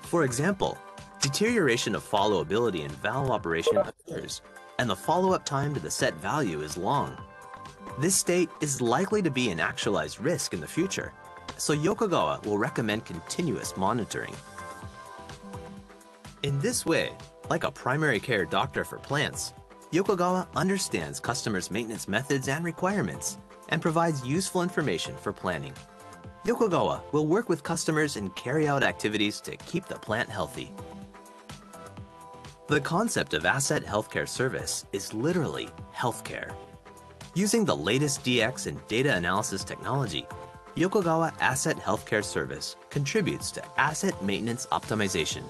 For example, deterioration of followability in valve operation occurs, and the follow-up time to the set value is long. This state is likely to be an actualized risk in the future so Yokogawa will recommend continuous monitoring. In this way, like a primary care doctor for plants, Yokogawa understands customers' maintenance methods and requirements and provides useful information for planning. Yokogawa will work with customers and carry out activities to keep the plant healthy. The concept of asset healthcare service is literally healthcare. Using the latest DX and data analysis technology, Yokogawa Asset Healthcare Service contributes to asset maintenance optimization.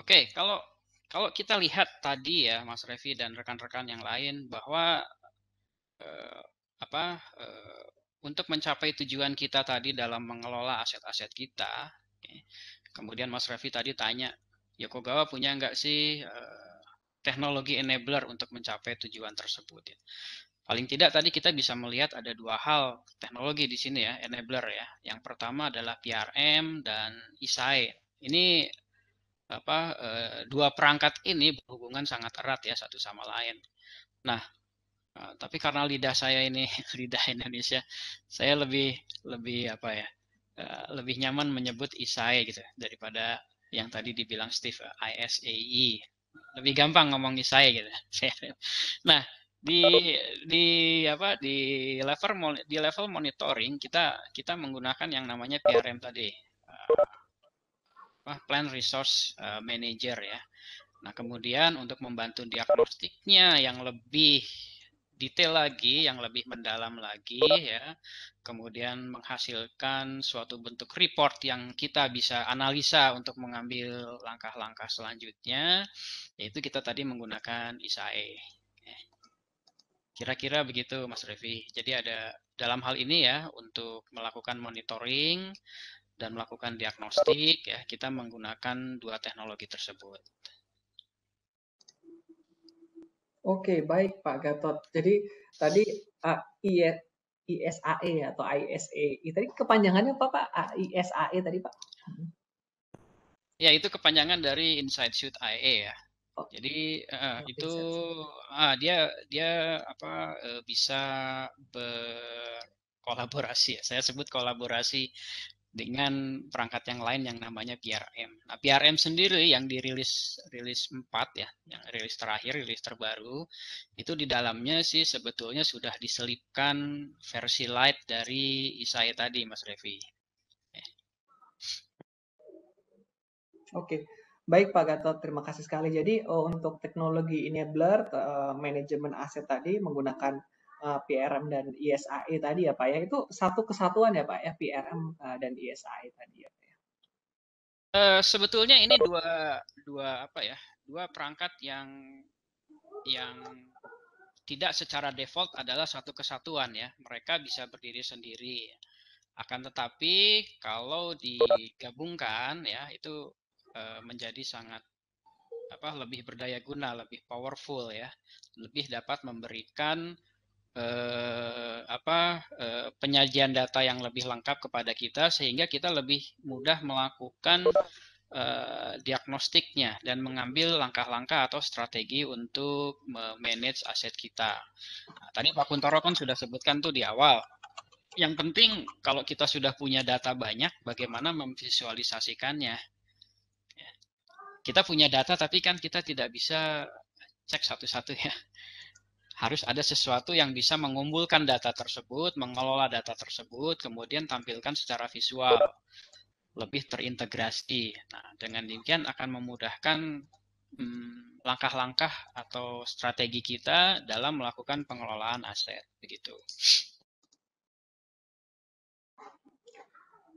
Oke, kalau kalau kita lihat tadi ya Mas Revi dan rekan-rekan yang lain bahwa eh, apa eh, untuk mencapai tujuan kita tadi dalam mengelola aset-aset kita, okay, kemudian Mas Revi tadi tanya Yokogawa punya nggak sih eh, teknologi enabler untuk mencapai tujuan tersebut. Ya. Paling tidak tadi kita bisa melihat ada dua hal teknologi di sini ya, enabler ya. Yang pertama adalah PRM dan ISAE. Ini apa eh, dua perangkat ini berhubungan sangat erat ya satu sama lain. Nah, eh, tapi karena lidah saya ini lidah Indonesia, saya lebih lebih apa ya? Eh, lebih nyaman menyebut ISAE gitu daripada yang tadi dibilang Steve ISAE lebih gampang ngomong saya gitu. nah, di di apa di level di level monitoring kita kita menggunakan yang namanya PRM tadi. Ah, apa, Plan Resource eh, Manager ya. Nah, kemudian untuk membantu diagnostiknya yang lebih detail lagi, yang lebih mendalam lagi ya. Kemudian menghasilkan suatu bentuk report yang kita bisa analisa untuk mengambil langkah-langkah selanjutnya, yaitu kita tadi menggunakan ISAE. Ya. Kira-kira begitu Mas Revi. Jadi ada dalam hal ini ya untuk melakukan monitoring dan melakukan diagnostik ya kita menggunakan dua teknologi tersebut. Oke, baik Pak Gatot. Jadi tadi uh, ISAE e atau ISA, e. Tadi kepanjangannya apa Pak? ISAE tadi Pak? Ya itu kepanjangan dari Inside Suit IA ya. Oh. Jadi uh, oh, itu uh, dia dia apa uh, bisa berkolaborasi ya. Saya sebut kolaborasi dengan perangkat yang lain yang namanya PRM. Nah, PRM sendiri yang dirilis rilis 4 ya, yang rilis terakhir, rilis terbaru, itu di dalamnya sih sebetulnya sudah diselipkan versi light dari Isai tadi, Mas Revi. Oke, baik Pak Gatot, terima kasih sekali. Jadi eh, untuk teknologi enabler, eh, manajemen aset tadi menggunakan Eh, PRM dan ISAE tadi ya Pak ya itu satu kesatuan ya Pak ya PRM eh, dan ISAE tadi ya Pak ya. Uh, sebetulnya ini dua dua apa ya dua perangkat yang yang tidak secara default adalah satu kesatuan ya mereka bisa berdiri sendiri akan tetapi kalau digabungkan ya itu uh, menjadi sangat apa lebih berdaya guna lebih powerful ya lebih dapat memberikan eh, apa eh, penyajian data yang lebih lengkap kepada kita sehingga kita lebih mudah melakukan eh, diagnostiknya dan mengambil langkah-langkah atau strategi untuk manage aset kita. Nah, tadi Pak Kuntoro kan sudah sebutkan tuh di awal. Yang penting kalau kita sudah punya data banyak, bagaimana memvisualisasikannya. Ya, kita punya data tapi kan kita tidak bisa cek satu-satu ya harus ada sesuatu yang bisa mengumpulkan data tersebut, mengelola data tersebut, kemudian tampilkan secara visual, lebih terintegrasi. Nah, dengan demikian akan memudahkan hmm, langkah-langkah hmm, atau strategi kita dalam melakukan pengelolaan aset, begitu.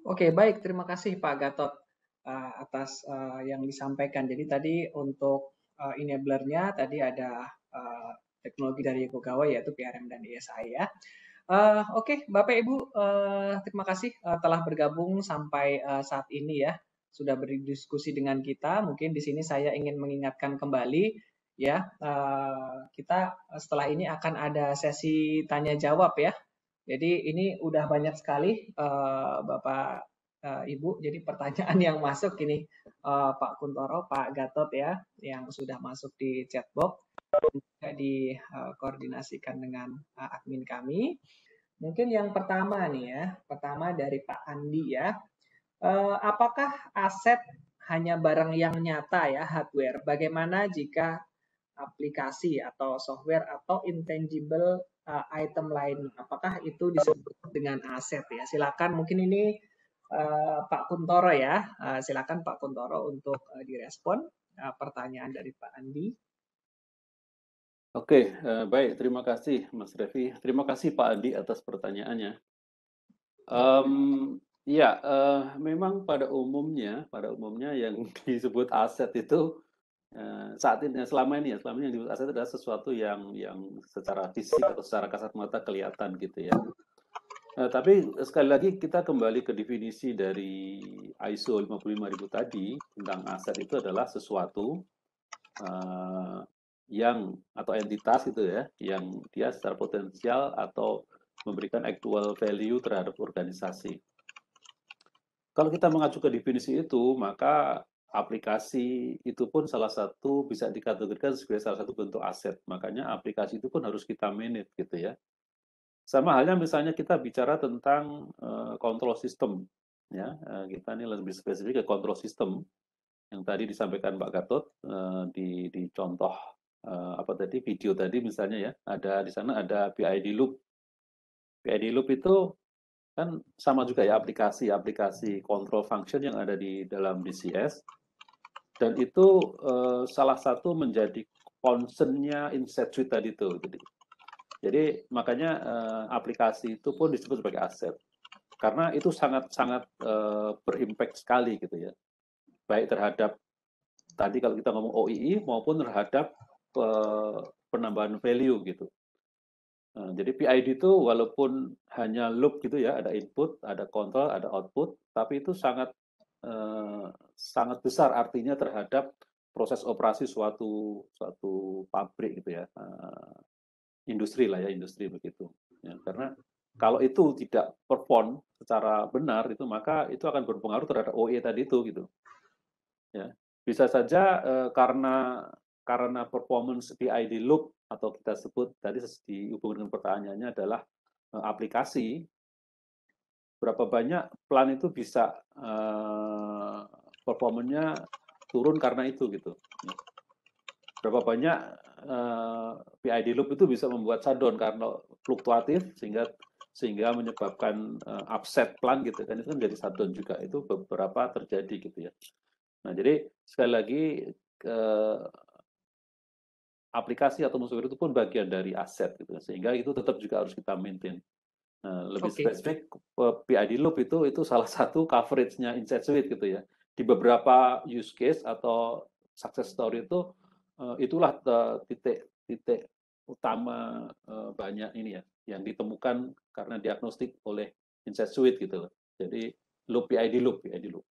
Oke, baik. Terima kasih Pak Gatot uh, atas uh, yang disampaikan. Jadi tadi untuk uh, enablernya tadi ada uh, teknologi dari Yokogawa yaitu PRM dan ESI ya. Uh, Oke, okay, Bapak Ibu, uh, terima kasih uh, telah bergabung sampai uh, saat ini ya. Sudah berdiskusi dengan kita. Mungkin di sini saya ingin mengingatkan kembali ya, uh, kita setelah ini akan ada sesi tanya jawab ya. Jadi ini udah banyak sekali uh, Bapak uh, Ibu. Jadi pertanyaan yang masuk ini uh, Pak Kuntoro, Pak Gatot ya, yang sudah masuk di chatbox juga dikoordinasikan eh, dengan eh, admin kami. Mungkin yang pertama nih ya, pertama dari Pak Andi ya. Eh, apakah aset hanya barang yang nyata ya hardware? Bagaimana jika aplikasi atau software atau intangible item lain? Apakah itu disebut dengan aset ya? Silakan mungkin ini Pak Kuntoro ya. Uh, silakan Pak Kuntoro untuk direspon pertanyaan dari Pak Andi. Oke, uh, baik. Terima kasih, Mas Revi. Terima kasih, Pak Adi, atas pertanyaannya. Um, ya, uh, memang pada umumnya, pada umumnya yang disebut aset itu uh, saat ini, selama ini ya, selama ini yang disebut aset adalah sesuatu yang yang secara fisik atau secara kasat mata kelihatan gitu ya. Uh, tapi sekali lagi kita kembali ke definisi dari ISO 55000 tadi tentang aset itu adalah sesuatu uh, yang atau entitas itu ya, yang dia secara potensial atau memberikan actual value terhadap organisasi. Kalau kita mengacu ke definisi itu, maka aplikasi itu pun salah satu bisa dikategorikan sebagai salah satu bentuk aset. Makanya aplikasi itu pun harus kita manage gitu ya. Sama halnya misalnya kita bicara tentang kontrol eh, uh, sistem ya. Uh, kita ini lebih spesifik ke kontrol sistem yang tadi disampaikan Pak Gatot uh, di di contoh uh, apa tadi video tadi misalnya ya ada di sana ada PID loop PID loop itu kan sama juga ya aplikasi aplikasi control function yang ada di dalam DCS dan itu uh, salah satu menjadi concernnya inset suite tadi itu jadi, jadi makanya uh, aplikasi itu pun disebut sebagai aset karena itu sangat-sangat uh, berimpact sekali gitu ya baik terhadap tadi kalau kita ngomong OII maupun terhadap penambahan value gitu. Nah, jadi PID itu walaupun hanya loop gitu ya, ada input, ada kontrol, ada output, tapi itu sangat eh, sangat besar artinya terhadap proses operasi suatu suatu pabrik gitu ya, eh, industri lah ya industri begitu. Ya, karena kalau itu tidak perform secara benar itu maka itu akan berpengaruh terhadap OE tadi itu gitu. Ya, bisa saja eh, karena karena performance PID loop atau kita sebut tadi dihubungkan dengan pertanyaannya adalah eh, aplikasi berapa banyak plan itu bisa uh, eh, performanya turun karena itu gitu berapa banyak uh, eh, PID loop itu bisa membuat shutdown karena fluktuatif sehingga sehingga menyebabkan uh, upset plan gitu kan itu kan jadi shutdown juga itu beberapa terjadi gitu ya nah jadi sekali lagi uh, aplikasi atau software itu pun bagian dari aset gitu kan. sehingga itu tetap juga harus kita maintain nah, lebih okay. spesifik eh, PID loop itu itu salah satu coveragenya Insight Suite gitu ya di beberapa use case atau success story itu eh, itulah eh, titik titik utama banyak ini ya yang ditemukan karena diagnostik oleh Insight Suite gitu jadi loop PID loop PID loop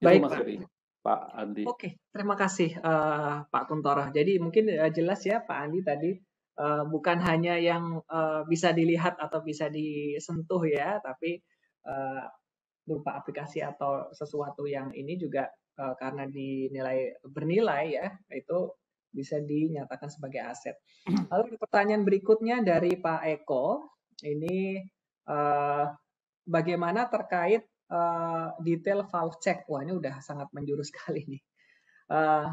Baik, Pak. Pak Andi. Oke, terima kasih uh, Pak Kuntoro. Jadi mungkin uh, jelas ya Pak Andi tadi uh, bukan hanya yang uh, bisa dilihat atau bisa disentuh ya, tapi uh, berupa aplikasi atau sesuatu yang ini juga uh, karena dinilai bernilai ya, itu bisa dinyatakan sebagai aset. Lalu pertanyaan berikutnya dari Pak Eko, ini uh, bagaimana terkait Eh, detail valve check. Wah ini udah sangat menjurus sekali nih. Uh,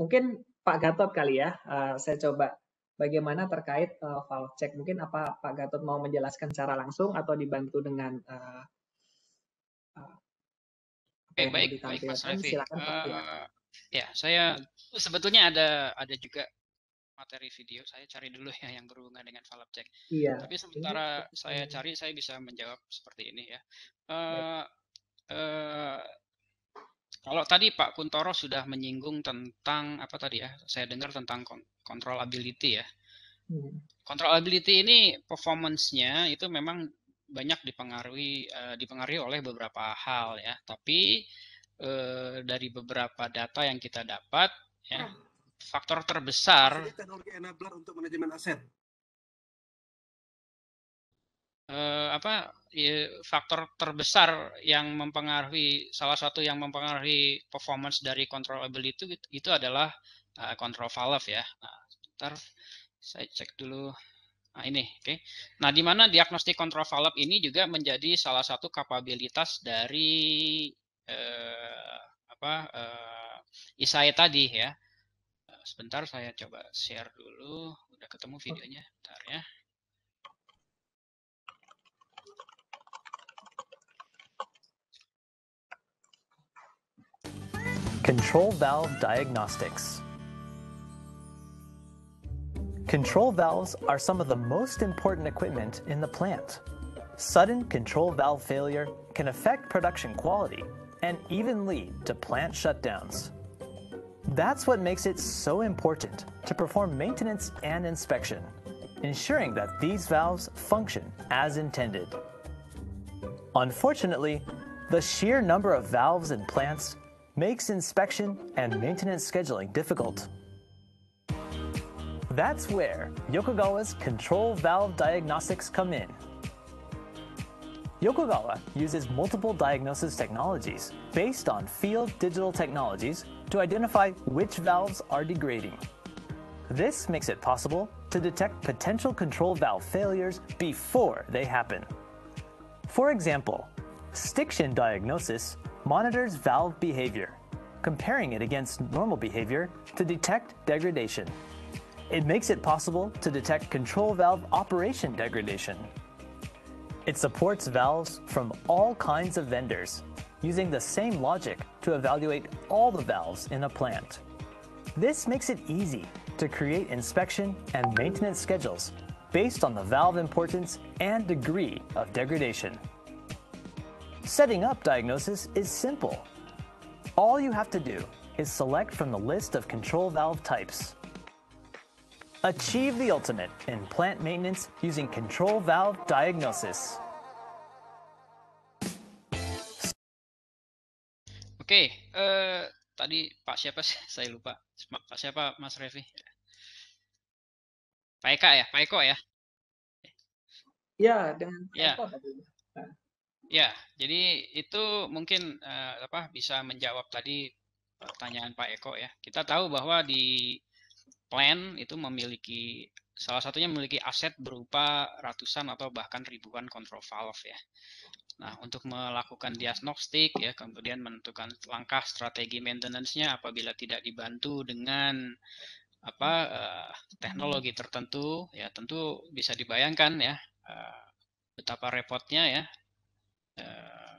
mungkin Pak Gatot kali ya, uh, saya coba bagaimana terkait uh, valve check. Mungkin apa Pak Gatot mau menjelaskan secara langsung atau dibantu dengan uh, Oke, okay, baik, baik, Mas Silakan, Uh, ya, saya sebetulnya ada ada juga materi video saya cari dulu ya yang berhubungan dengan file object. Iya. Tapi sementara ini, saya cari saya bisa menjawab seperti ini ya. Uh, uh, kalau tadi Pak Kuntoro sudah menyinggung tentang apa tadi ya? Saya dengar tentang controllability ya. Iya. Controllability ini performance-nya itu memang banyak dipengaruhi uh, dipengaruhi oleh beberapa hal ya. Tapi uh, dari beberapa data yang kita dapat ya, ah faktor terbesar teknologi enabler untuk manajemen aset. uh, apa iya, faktor terbesar yang mempengaruhi salah satu yang mempengaruhi performance dari controllability itu itu adalah uh, control valve ya. Nah, ntar saya cek dulu. Nah, ini, oke. Okay. Nah, di mana diagnostik control valve ini juga menjadi salah satu kapabilitas dari uh, apa uh, ISAE tadi ya. sebentar saya coba share dulu. Udah ketemu videonya, bentar ya. Control valve diagnostics. Control valves are some of the most important equipment in the plant. Sudden control valve failure can affect production quality and even lead to plant shutdowns. That's what makes it so important to perform maintenance and inspection, ensuring that these valves function as intended. Unfortunately, the sheer number of valves and plants makes inspection and maintenance scheduling difficult. That's where Yokogawa's control valve diagnostics come in. Yokogawa uses multiple diagnosis technologies based on field digital technologies to identify which valves are degrading. This makes it possible to detect potential control valve failures before they happen. For example, stiction diagnosis monitors valve behavior, comparing it against normal behavior to detect degradation. It makes it possible to detect control valve operation degradation. It supports valves from all kinds of vendors, using the same logic to evaluate all the valves in a plant. This makes it easy to create inspection and maintenance schedules based on the valve importance and degree of degradation. Setting up diagnosis is simple. All you have to do is select from the list of control valve types. Achieve the ultimate in plant maintenance using control valve diagnosis. Oke, uh, tadi Pak siapa sih? Saya lupa. Pak siapa Mas Revi? Pak Eka ya, Pak Eko ya. Ya, dengan ya. Eko. Ya. ya, jadi itu mungkin uh, apa bisa menjawab tadi pertanyaan Pak Eko ya. Kita tahu bahwa di plan itu memiliki salah satunya memiliki aset berupa ratusan atau bahkan ribuan control valve ya. Nah, untuk melakukan diagnostik ya, kemudian menentukan langkah strategi maintenance-nya apabila tidak dibantu dengan apa eh, teknologi tertentu, ya tentu bisa dibayangkan ya eh, betapa repotnya ya eh,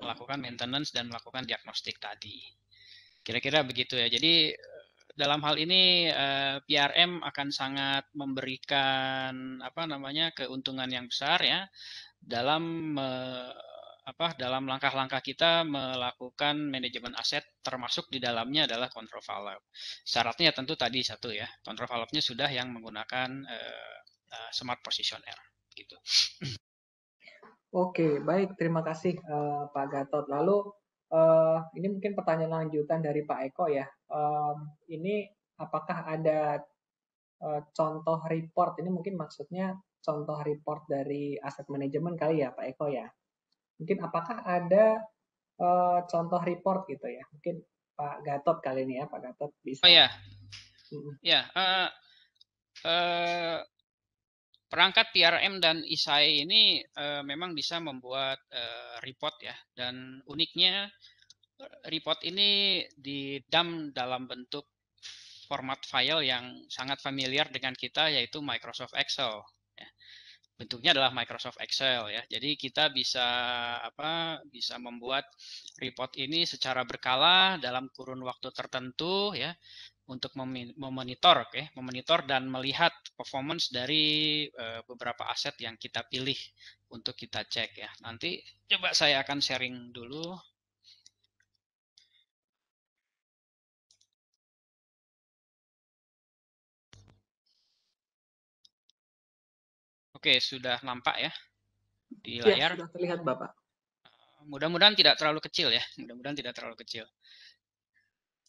melakukan maintenance dan melakukan diagnostik tadi. Kira-kira begitu ya. Jadi eh, dalam hal ini eh, PRM akan sangat memberikan apa namanya keuntungan yang besar ya dalam me, apa dalam langkah-langkah kita melakukan manajemen aset termasuk di dalamnya adalah control valve. Syaratnya ya tentu tadi satu ya, control valve-nya sudah yang menggunakan uh, uh, smart positioner gitu. Oke, baik terima kasih uh, Pak Gatot. Lalu uh, ini mungkin pertanyaan lanjutan dari Pak Eko ya. Uh, ini apakah ada uh, contoh report ini mungkin maksudnya contoh report dari aset manajemen kali ya Pak Eko ya. Mungkin apakah ada uh, contoh report gitu ya? Mungkin Pak Gatot kali ini ya, Pak Gatot bisa. Oh ya, hmm. ya uh, uh, perangkat PRM dan ISAE ini uh, memang bisa membuat uh, report ya, dan uniknya report ini didam dalam bentuk format file yang sangat familiar dengan kita yaitu Microsoft Excel bentuknya adalah Microsoft Excel ya. Jadi kita bisa apa bisa membuat report ini secara berkala dalam kurun waktu tertentu ya untuk memonitor okay, memonitor dan melihat performance dari eh, beberapa aset yang kita pilih untuk kita cek ya. Nanti coba saya akan sharing dulu Oke, sudah nampak ya di iya, layar. sudah terlihat Bapak. Eh, mudah-mudahan tidak terlalu kecil ya. Mudah-mudahan tidak terlalu kecil.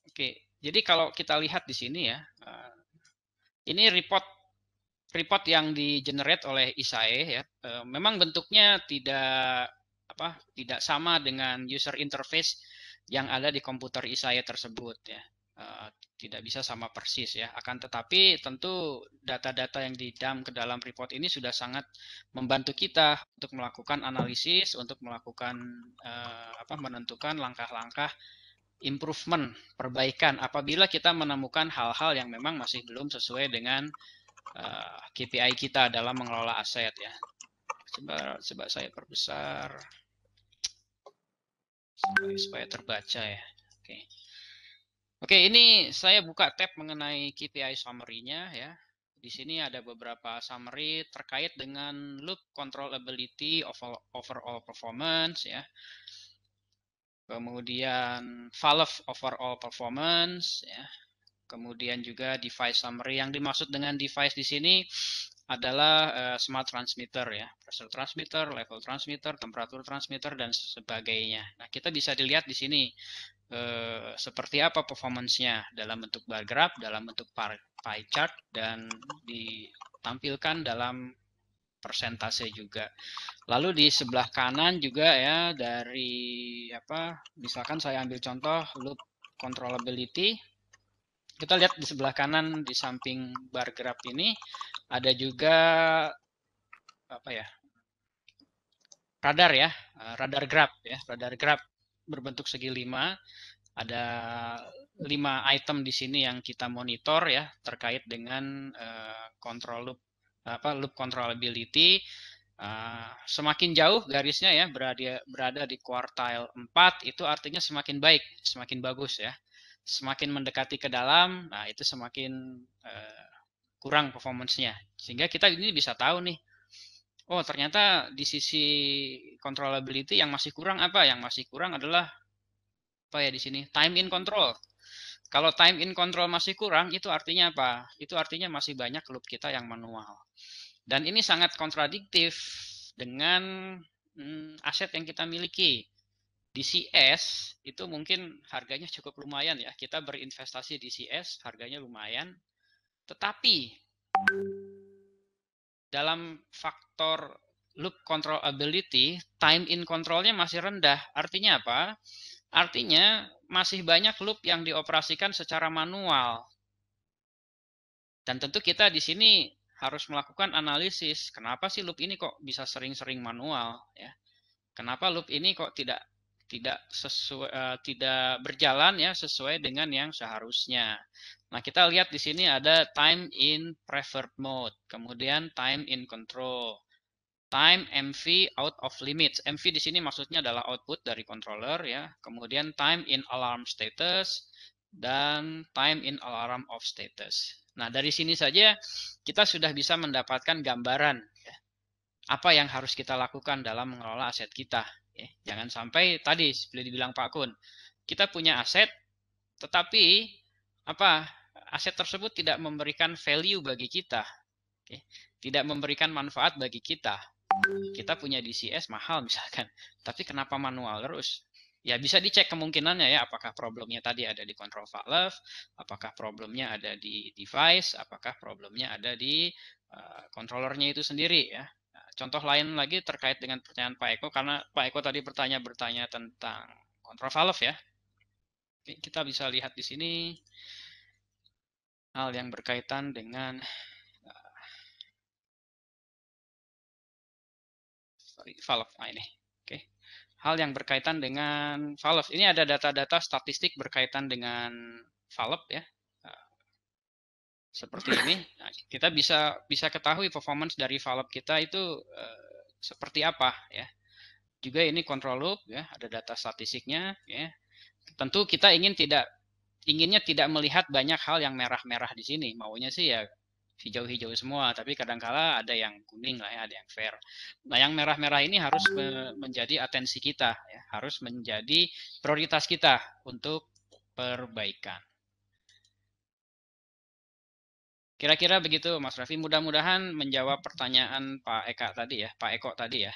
Oke, jadi kalau kita lihat di sini ya, eh, ini report report yang di generate oleh ISAE ya. Eh, memang bentuknya tidak apa tidak sama dengan user interface yang ada di komputer ISAE tersebut ya. Eh, tidak bisa sama persis ya. Akan tetapi tentu data-data yang didam ke dalam report ini sudah sangat membantu kita untuk melakukan analisis, untuk melakukan uh, apa menentukan langkah-langkah improvement, perbaikan apabila kita menemukan hal-hal yang memang masih belum sesuai dengan uh, eh, KPI kita dalam mengelola aset ya. Coba coba saya perbesar supaya, supaya terbaca ya. Oke. Okay. Oke, ini saya buka tab mengenai KPI summary-nya ya. Di sini ada beberapa summary terkait dengan loop controllability overall, overall performance ya. Kemudian valve overall performance ya. Kemudian juga device summary yang dimaksud dengan device di sini adalah uh, smart transmitter ya, pressure transmitter, level transmitter, temperatur transmitter dan sebagainya. Nah, kita bisa dilihat di sini uh, seperti apa performancenya dalam bentuk bar graph, dalam bentuk pie chart dan ditampilkan dalam persentase juga. Lalu di sebelah kanan juga ya dari apa misalkan saya ambil contoh loop controllability kita lihat di sebelah kanan di samping bar graph ini ada juga apa ya radar ya eh, radar graph ya radar graph berbentuk segi lima ada lima item di sini yang kita monitor ya terkait dengan uh, control loop apa loop controllability uh, semakin jauh garisnya ya berada berada di kuartil 4 itu artinya semakin baik semakin bagus ya semakin mendekati ke dalam, nah itu semakin uh, kurang performancenya. Sehingga kita ini bisa tahu nih, oh ternyata di sisi controllability yang masih kurang apa? Yang masih kurang adalah apa ya di sini time in control. Kalau time in control masih kurang, itu artinya apa? Itu artinya masih banyak loop kita yang manual. Dan ini sangat kontradiktif dengan hmm, aset yang kita miliki. Di CS itu mungkin harganya cukup lumayan ya. Kita berinvestasi di CS harganya lumayan. Tetapi dalam faktor loop control ability time in controlnya masih rendah. Artinya apa? Artinya masih banyak loop yang dioperasikan secara manual. Dan tentu kita di sini harus melakukan analisis, kenapa sih loop ini kok bisa sering-sering manual ya? Kenapa loop ini kok tidak tidak sesuai uh, tidak berjalan ya sesuai dengan yang seharusnya. Nah, kita lihat di sini ada time in preferred mode, kemudian time in control. Time MV out of limits. MV di sini maksudnya adalah output dari controller ya. Kemudian time in alarm status dan time in alarm off status. Nah, dari sini saja kita sudah bisa mendapatkan gambaran ya, apa yang harus kita lakukan dalam mengelola aset kita. Jangan sampai tadi seperti dibilang Pak Kun, kita punya aset tetapi apa aset tersebut tidak memberikan value bagi kita. Tidak memberikan manfaat bagi kita. Kita punya DCS mahal misalkan, tapi kenapa manual terus? ya bisa dicek kemungkinannya ya apakah problemnya tadi ada di control valve, apakah problemnya ada di device, apakah problemnya ada di uh, itu sendiri ya. Contoh lain lagi terkait dengan pertanyaan Pak Eko, karena Pak Eko tadi bertanya-bertanya tentang valve ya. Oke, kita bisa lihat di sini hal yang berkaitan dengan eh, sorry, valve nah, ini. Oke. Hal yang berkaitan dengan valve. Ini ada data-data statistik berkaitan dengan valve ya seperti ini nah, kita bisa bisa ketahui performance dari valve kita itu uh, seperti apa ya juga ini control loop ya ada data statistiknya ya tentu kita ingin tidak inginnya tidak melihat banyak hal yang merah-merah di sini maunya sih ya hijau-hijau semua tapi kadangkala ada yang kuning lah ya ada yang fair nah yang merah-merah ini harus menjadi atensi kita ya harus menjadi prioritas kita untuk perbaikan Kira-kira begitu Mas Raffi. Mudah-mudahan menjawab pertanyaan Pak Eka tadi ya, Pak Eko tadi ya.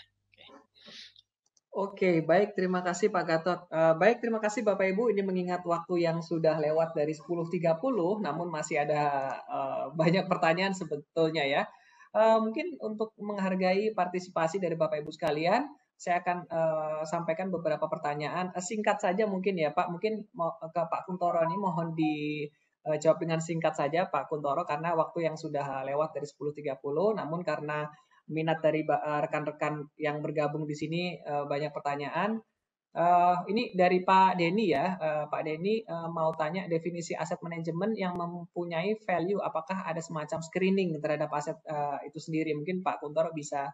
Oke, baik. Terima kasih Pak Gatot. Uh, baik, terima kasih Bapak Ibu. Ini mengingat waktu yang sudah lewat dari 10.30, namun masih ada uh, banyak pertanyaan sebetulnya ya. Uh, mungkin untuk menghargai partisipasi dari Bapak Ibu sekalian, saya akan uh, sampaikan beberapa pertanyaan. singkat saja mungkin ya Pak. Mungkin ke Pak Kuntoro ini mohon di Eh, jawab dengan singkat saja Pak Kuntoro karena waktu yang sudah lewat dari 10.30 namun karena minat dari eh, rekan-rekan yang bergabung di sini eh, banyak pertanyaan. Uh, ini dari Pak Denny ya, Pak Denny mau tanya definisi aset manajemen yang mempunyai value, apakah ada semacam screening terhadap aset uh, itu sendiri? Mungkin Pak Kuntoro bisa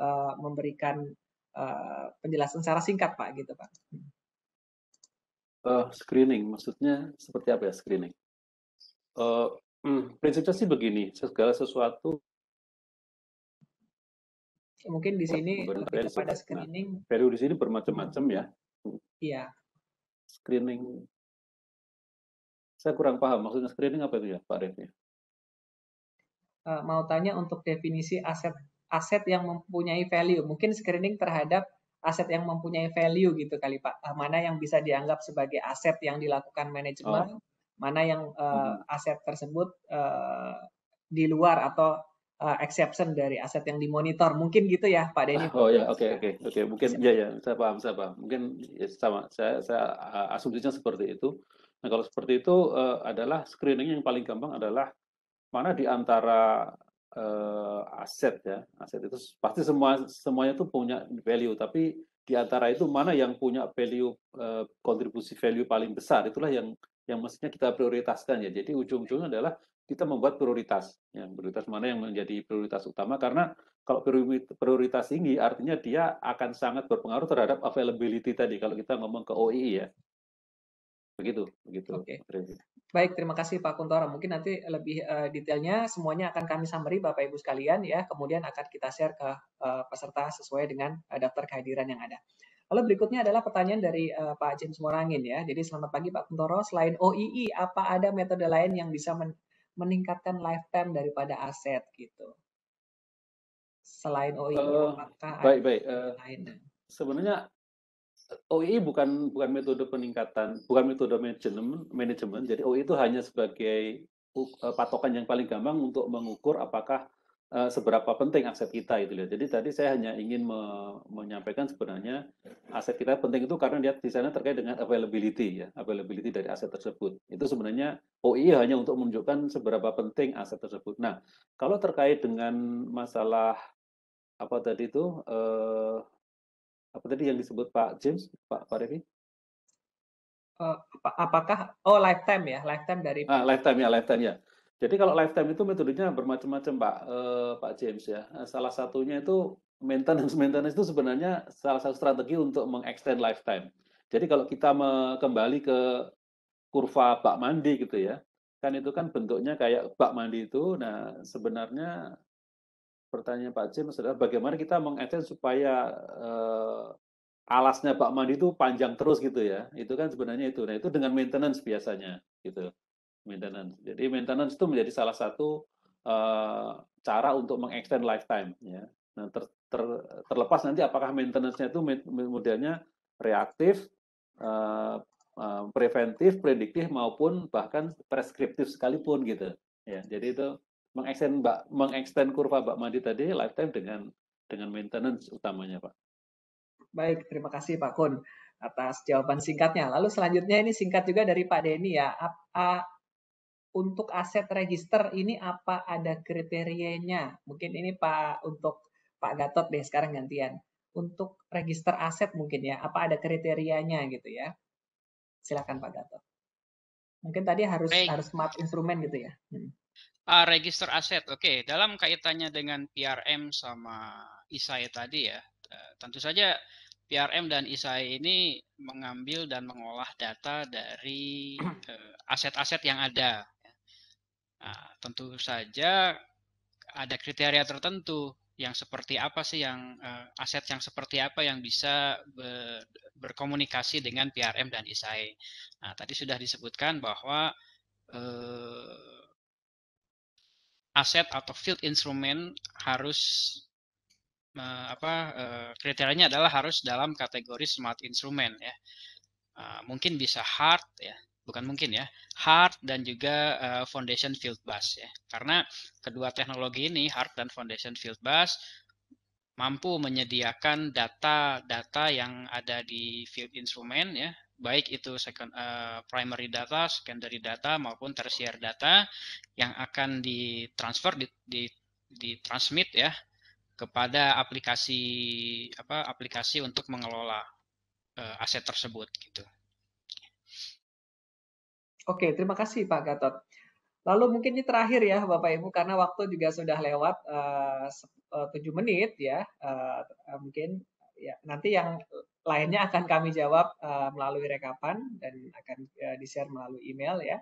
uh, memberikan uh, penjelasan secara singkat Pak, gitu Pak. Uh, screening, maksudnya seperti apa ya screening? Eh, hmm, prinsipnya sih begini, segala sesuatu ya, mungkin di sini pada nah, screening. di sini bermacam-macam ya. Iya. Screening. Saya kurang paham maksudnya screening apa itu ya, Pak Arif? Eh, mau tanya untuk definisi aset aset yang mempunyai value. Mungkin screening terhadap aset yang mempunyai value gitu kali Pak. Eh, mana yang bisa dianggap sebagai aset yang dilakukan manajemen, oh mana yang uh, aset tersebut uh, di luar atau uh, exception dari aset yang dimonitor. Mungkin gitu ya, Pak Denny. Ah, oh ya, oke oke oke. Mungkin ya ya, saya paham, saya paham. Mungkin ya, sama saya saya asumsinya seperti itu. Nah, kalau seperti itu uh, adalah screening yang paling gampang adalah mana di antara uh, aset ya. Aset itu pasti semua semuanya itu punya value, tapi di antara itu mana yang punya value uh, kontribusi value paling besar itulah yang yang mestinya kita prioritaskan ya. Jadi ujung-ujungnya adalah kita membuat prioritas. Ya, prioritas mana yang menjadi prioritas utama karena kalau prioritas tinggi artinya dia akan sangat berpengaruh terhadap availability tadi kalau kita ngomong ke OI ya. Begitu, begitu. Oke. Okay. Baik, terima kasih Pak Kuntoro. Mungkin nanti lebih uh, detailnya semuanya akan kami summary Bapak Ibu sekalian ya. Kemudian akan kita share ke uh, peserta sesuai dengan eh, daftar kehadiran yang ada. Lalu berikutnya adalah pertanyaan dari uh, Pak James Morangin ya. Jadi selamat pagi Pak Kuntoro. Selain OII, apa ada metode lain yang bisa men meningkatkan lifetime daripada aset gitu? Selain OII, uh, eh, apakah baik, ada baik. Uh, lain? Sebenarnya OII bukan bukan metode peningkatan, bukan metode manajemen. manajemen. Jadi OII itu hanya sebagai patokan yang paling gampang untuk mengukur apakah uh, seberapa penting aset kita itu ya. Jadi tadi saya hanya ingin me menyampaikan sebenarnya aset kita penting itu karena lihat di sana terkait dengan availability ya, availability dari aset tersebut. Itu sebenarnya OI hanya untuk menunjukkan seberapa penting aset tersebut. Nah, kalau terkait dengan masalah apa tadi itu eh, apa tadi yang disebut Pak James, Pak Pak Revi? Uh, eh, apakah oh lifetime ya lifetime dari ah, lifetime ya lifetime ya jadi kalau lifetime itu metodenya bermacam-macam Pak eh, Pak James ya. Eh, salah satunya itu maintenance maintenance itu sebenarnya salah satu strategi untuk mengextend lifetime. Jadi kalau kita kembali ke kurva bak mandi gitu ya, kan itu kan bentuknya kayak bak mandi itu. Nah sebenarnya pertanyaan Pak James adalah bagaimana kita mengextend supaya eh, alasnya bak mandi itu panjang terus gitu ya. Itu kan sebenarnya itu. Nah itu dengan maintenance biasanya gitu maintenance. Jadi maintenance itu menjadi salah satu uh, cara untuk mengextend lifetime. Ya. Nah, ter, ter, terlepas nanti apakah maintenance-nya itu modelnya reaktif, uh, uh, preventif, prediktif maupun bahkan preskriptif sekalipun gitu. Ya, jadi itu mengextend Mbak mengextend kurva Mbak Mandi tadi lifetime dengan dengan maintenance utamanya, Pak. Baik, terima kasih Pak Kun atas jawaban singkatnya. Lalu selanjutnya ini singkat juga dari Pak Denny ya untuk aset register ini apa ada kriterianya? Mungkin ini Pak untuk Pak Gatot deh sekarang gantian. Untuk register aset mungkin ya, apa ada kriterianya gitu ya? Silakan Pak Gatot. Mungkin tadi harus Baik. harus smart instrumen gitu ya. Hmm. Uh, register aset, oke. Okay. Dalam kaitannya dengan PRM sama ISAI tadi ya, uh, tentu saja PRM dan ISAI ini mengambil dan mengolah data dari eh, aset-aset uh, aset -aset yang ada. Nah, tentu saja ada kriteria tertentu yang seperti apa sih yang uh, aset yang seperti apa yang bisa be berkomunikasi dengan PRM dan ISAE. Nah, tadi sudah disebutkan bahwa uh, aset atau field instrument harus uh, apa uh, kriterianya adalah harus dalam kategori smart instrument ya. Uh, mungkin bisa hard ya bukan mungkin ya, hard dan juga uh, foundation field bus ya. Karena kedua teknologi ini hard dan foundation field bus mampu menyediakan data-data yang ada di field instrument ya, baik itu second, uh, primary data, secondary data maupun tertiary data yang akan ditransfer di, di ditransmit ya kepada aplikasi apa aplikasi untuk mengelola uh, aset tersebut gitu. Oke, terima kasih Pak Gatot. Lalu mungkin ini terakhir ya Bapak Ibu karena waktu juga sudah lewat eh, eh, tujuh menit ya. Eh, mungkin ya nanti yang lainnya akan kami jawab melalui rekapan dan akan di-share melalui email ya.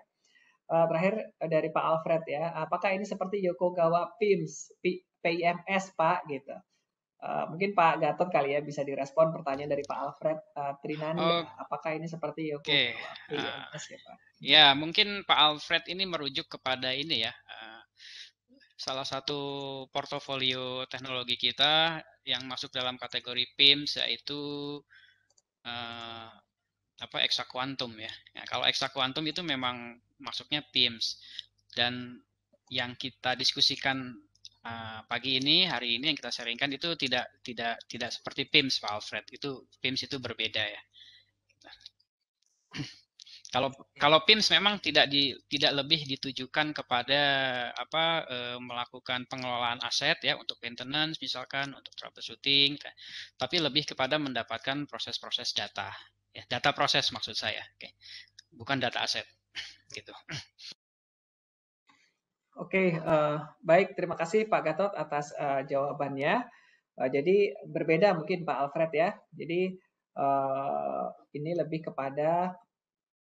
terakhir dari Pak Alfred ya, apakah ini seperti Yokogawa PIMS, PIMS Pak gitu. Uh, mungkin Pak Gatot kali ya bisa direspon pertanyaan dari Pak Alfred uh, Trinani, oh. apakah ini seperti Yoko? Oke. Okay. Iya, ah. Uh, ya, ya, mungkin Pak Alfred ini merujuk kepada ini ya, uh, salah satu portofolio teknologi kita yang masuk dalam kategori PIMS yaitu uh, apa kuantum ya. ya. Kalau kuantum itu memang masuknya PIMS dan yang kita diskusikan Ah, pagi ini hari ini yang kita sharingkan itu tidak tidak tidak seperti PIMS Pak Alfred itu PIMS itu berbeda ya kalau kalau PIMS memang tidak di tidak lebih ditujukan kepada apa e, melakukan pengelolaan aset ya untuk maintenance misalkan untuk troubleshooting tapi lebih kepada mendapatkan proses-proses data ya data proses maksud saya oke bukan data aset gitu Oke, okay, uh, eh, baik. Terima kasih Pak Gatot atas uh, jawabannya. Uh, jadi berbeda mungkin Pak Alfred ya. Jadi uh, ini lebih kepada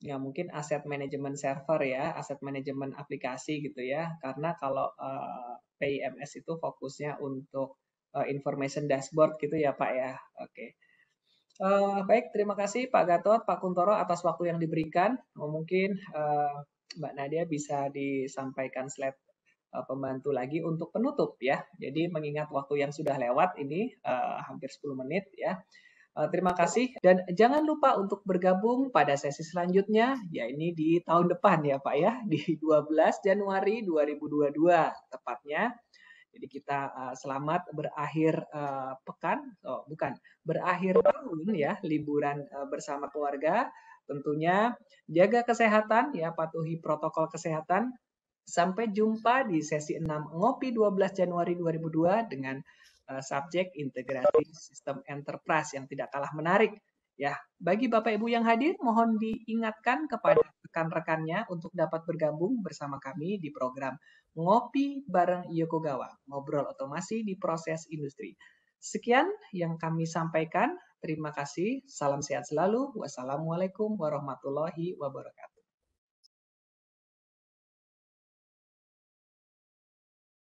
ya mungkin aset manajemen server ya, aset manajemen aplikasi gitu ya. Karena kalau uh, PIMS itu fokusnya untuk uh, information dashboard gitu ya Pak ya. Oke. Okay. Uh, baik, terima kasih Pak Gatot, Pak Kuntoro atas waktu yang diberikan. Oh, mungkin uh, Mbak Nadia bisa disampaikan slide Eh, pembantu lagi untuk penutup ya. Jadi mengingat waktu yang sudah lewat ini uh, hampir 10 menit ya. Uh, terima kasih dan jangan lupa untuk bergabung pada sesi selanjutnya ya ini di tahun depan ya Pak ya di 12 Januari 2022 tepatnya. Jadi kita uh, selamat berakhir uh, pekan, oh bukan, berakhir tahun ya liburan uh, bersama keluarga. Tentunya jaga kesehatan ya, patuhi protokol kesehatan Sampai jumpa di sesi 6 Ngopi 12 Januari 2002 dengan uh, subjek integrasi sistem enterprise yang tidak kalah menarik. Ya, bagi Bapak Ibu yang hadir mohon diingatkan kepada rekan-rekannya untuk dapat bergabung bersama kami di program Ngopi bareng Yokogawa, ngobrol otomasi di proses industri. Sekian yang kami sampaikan. Terima kasih. Salam sehat selalu. Wassalamualaikum warahmatullahi wabarakatuh.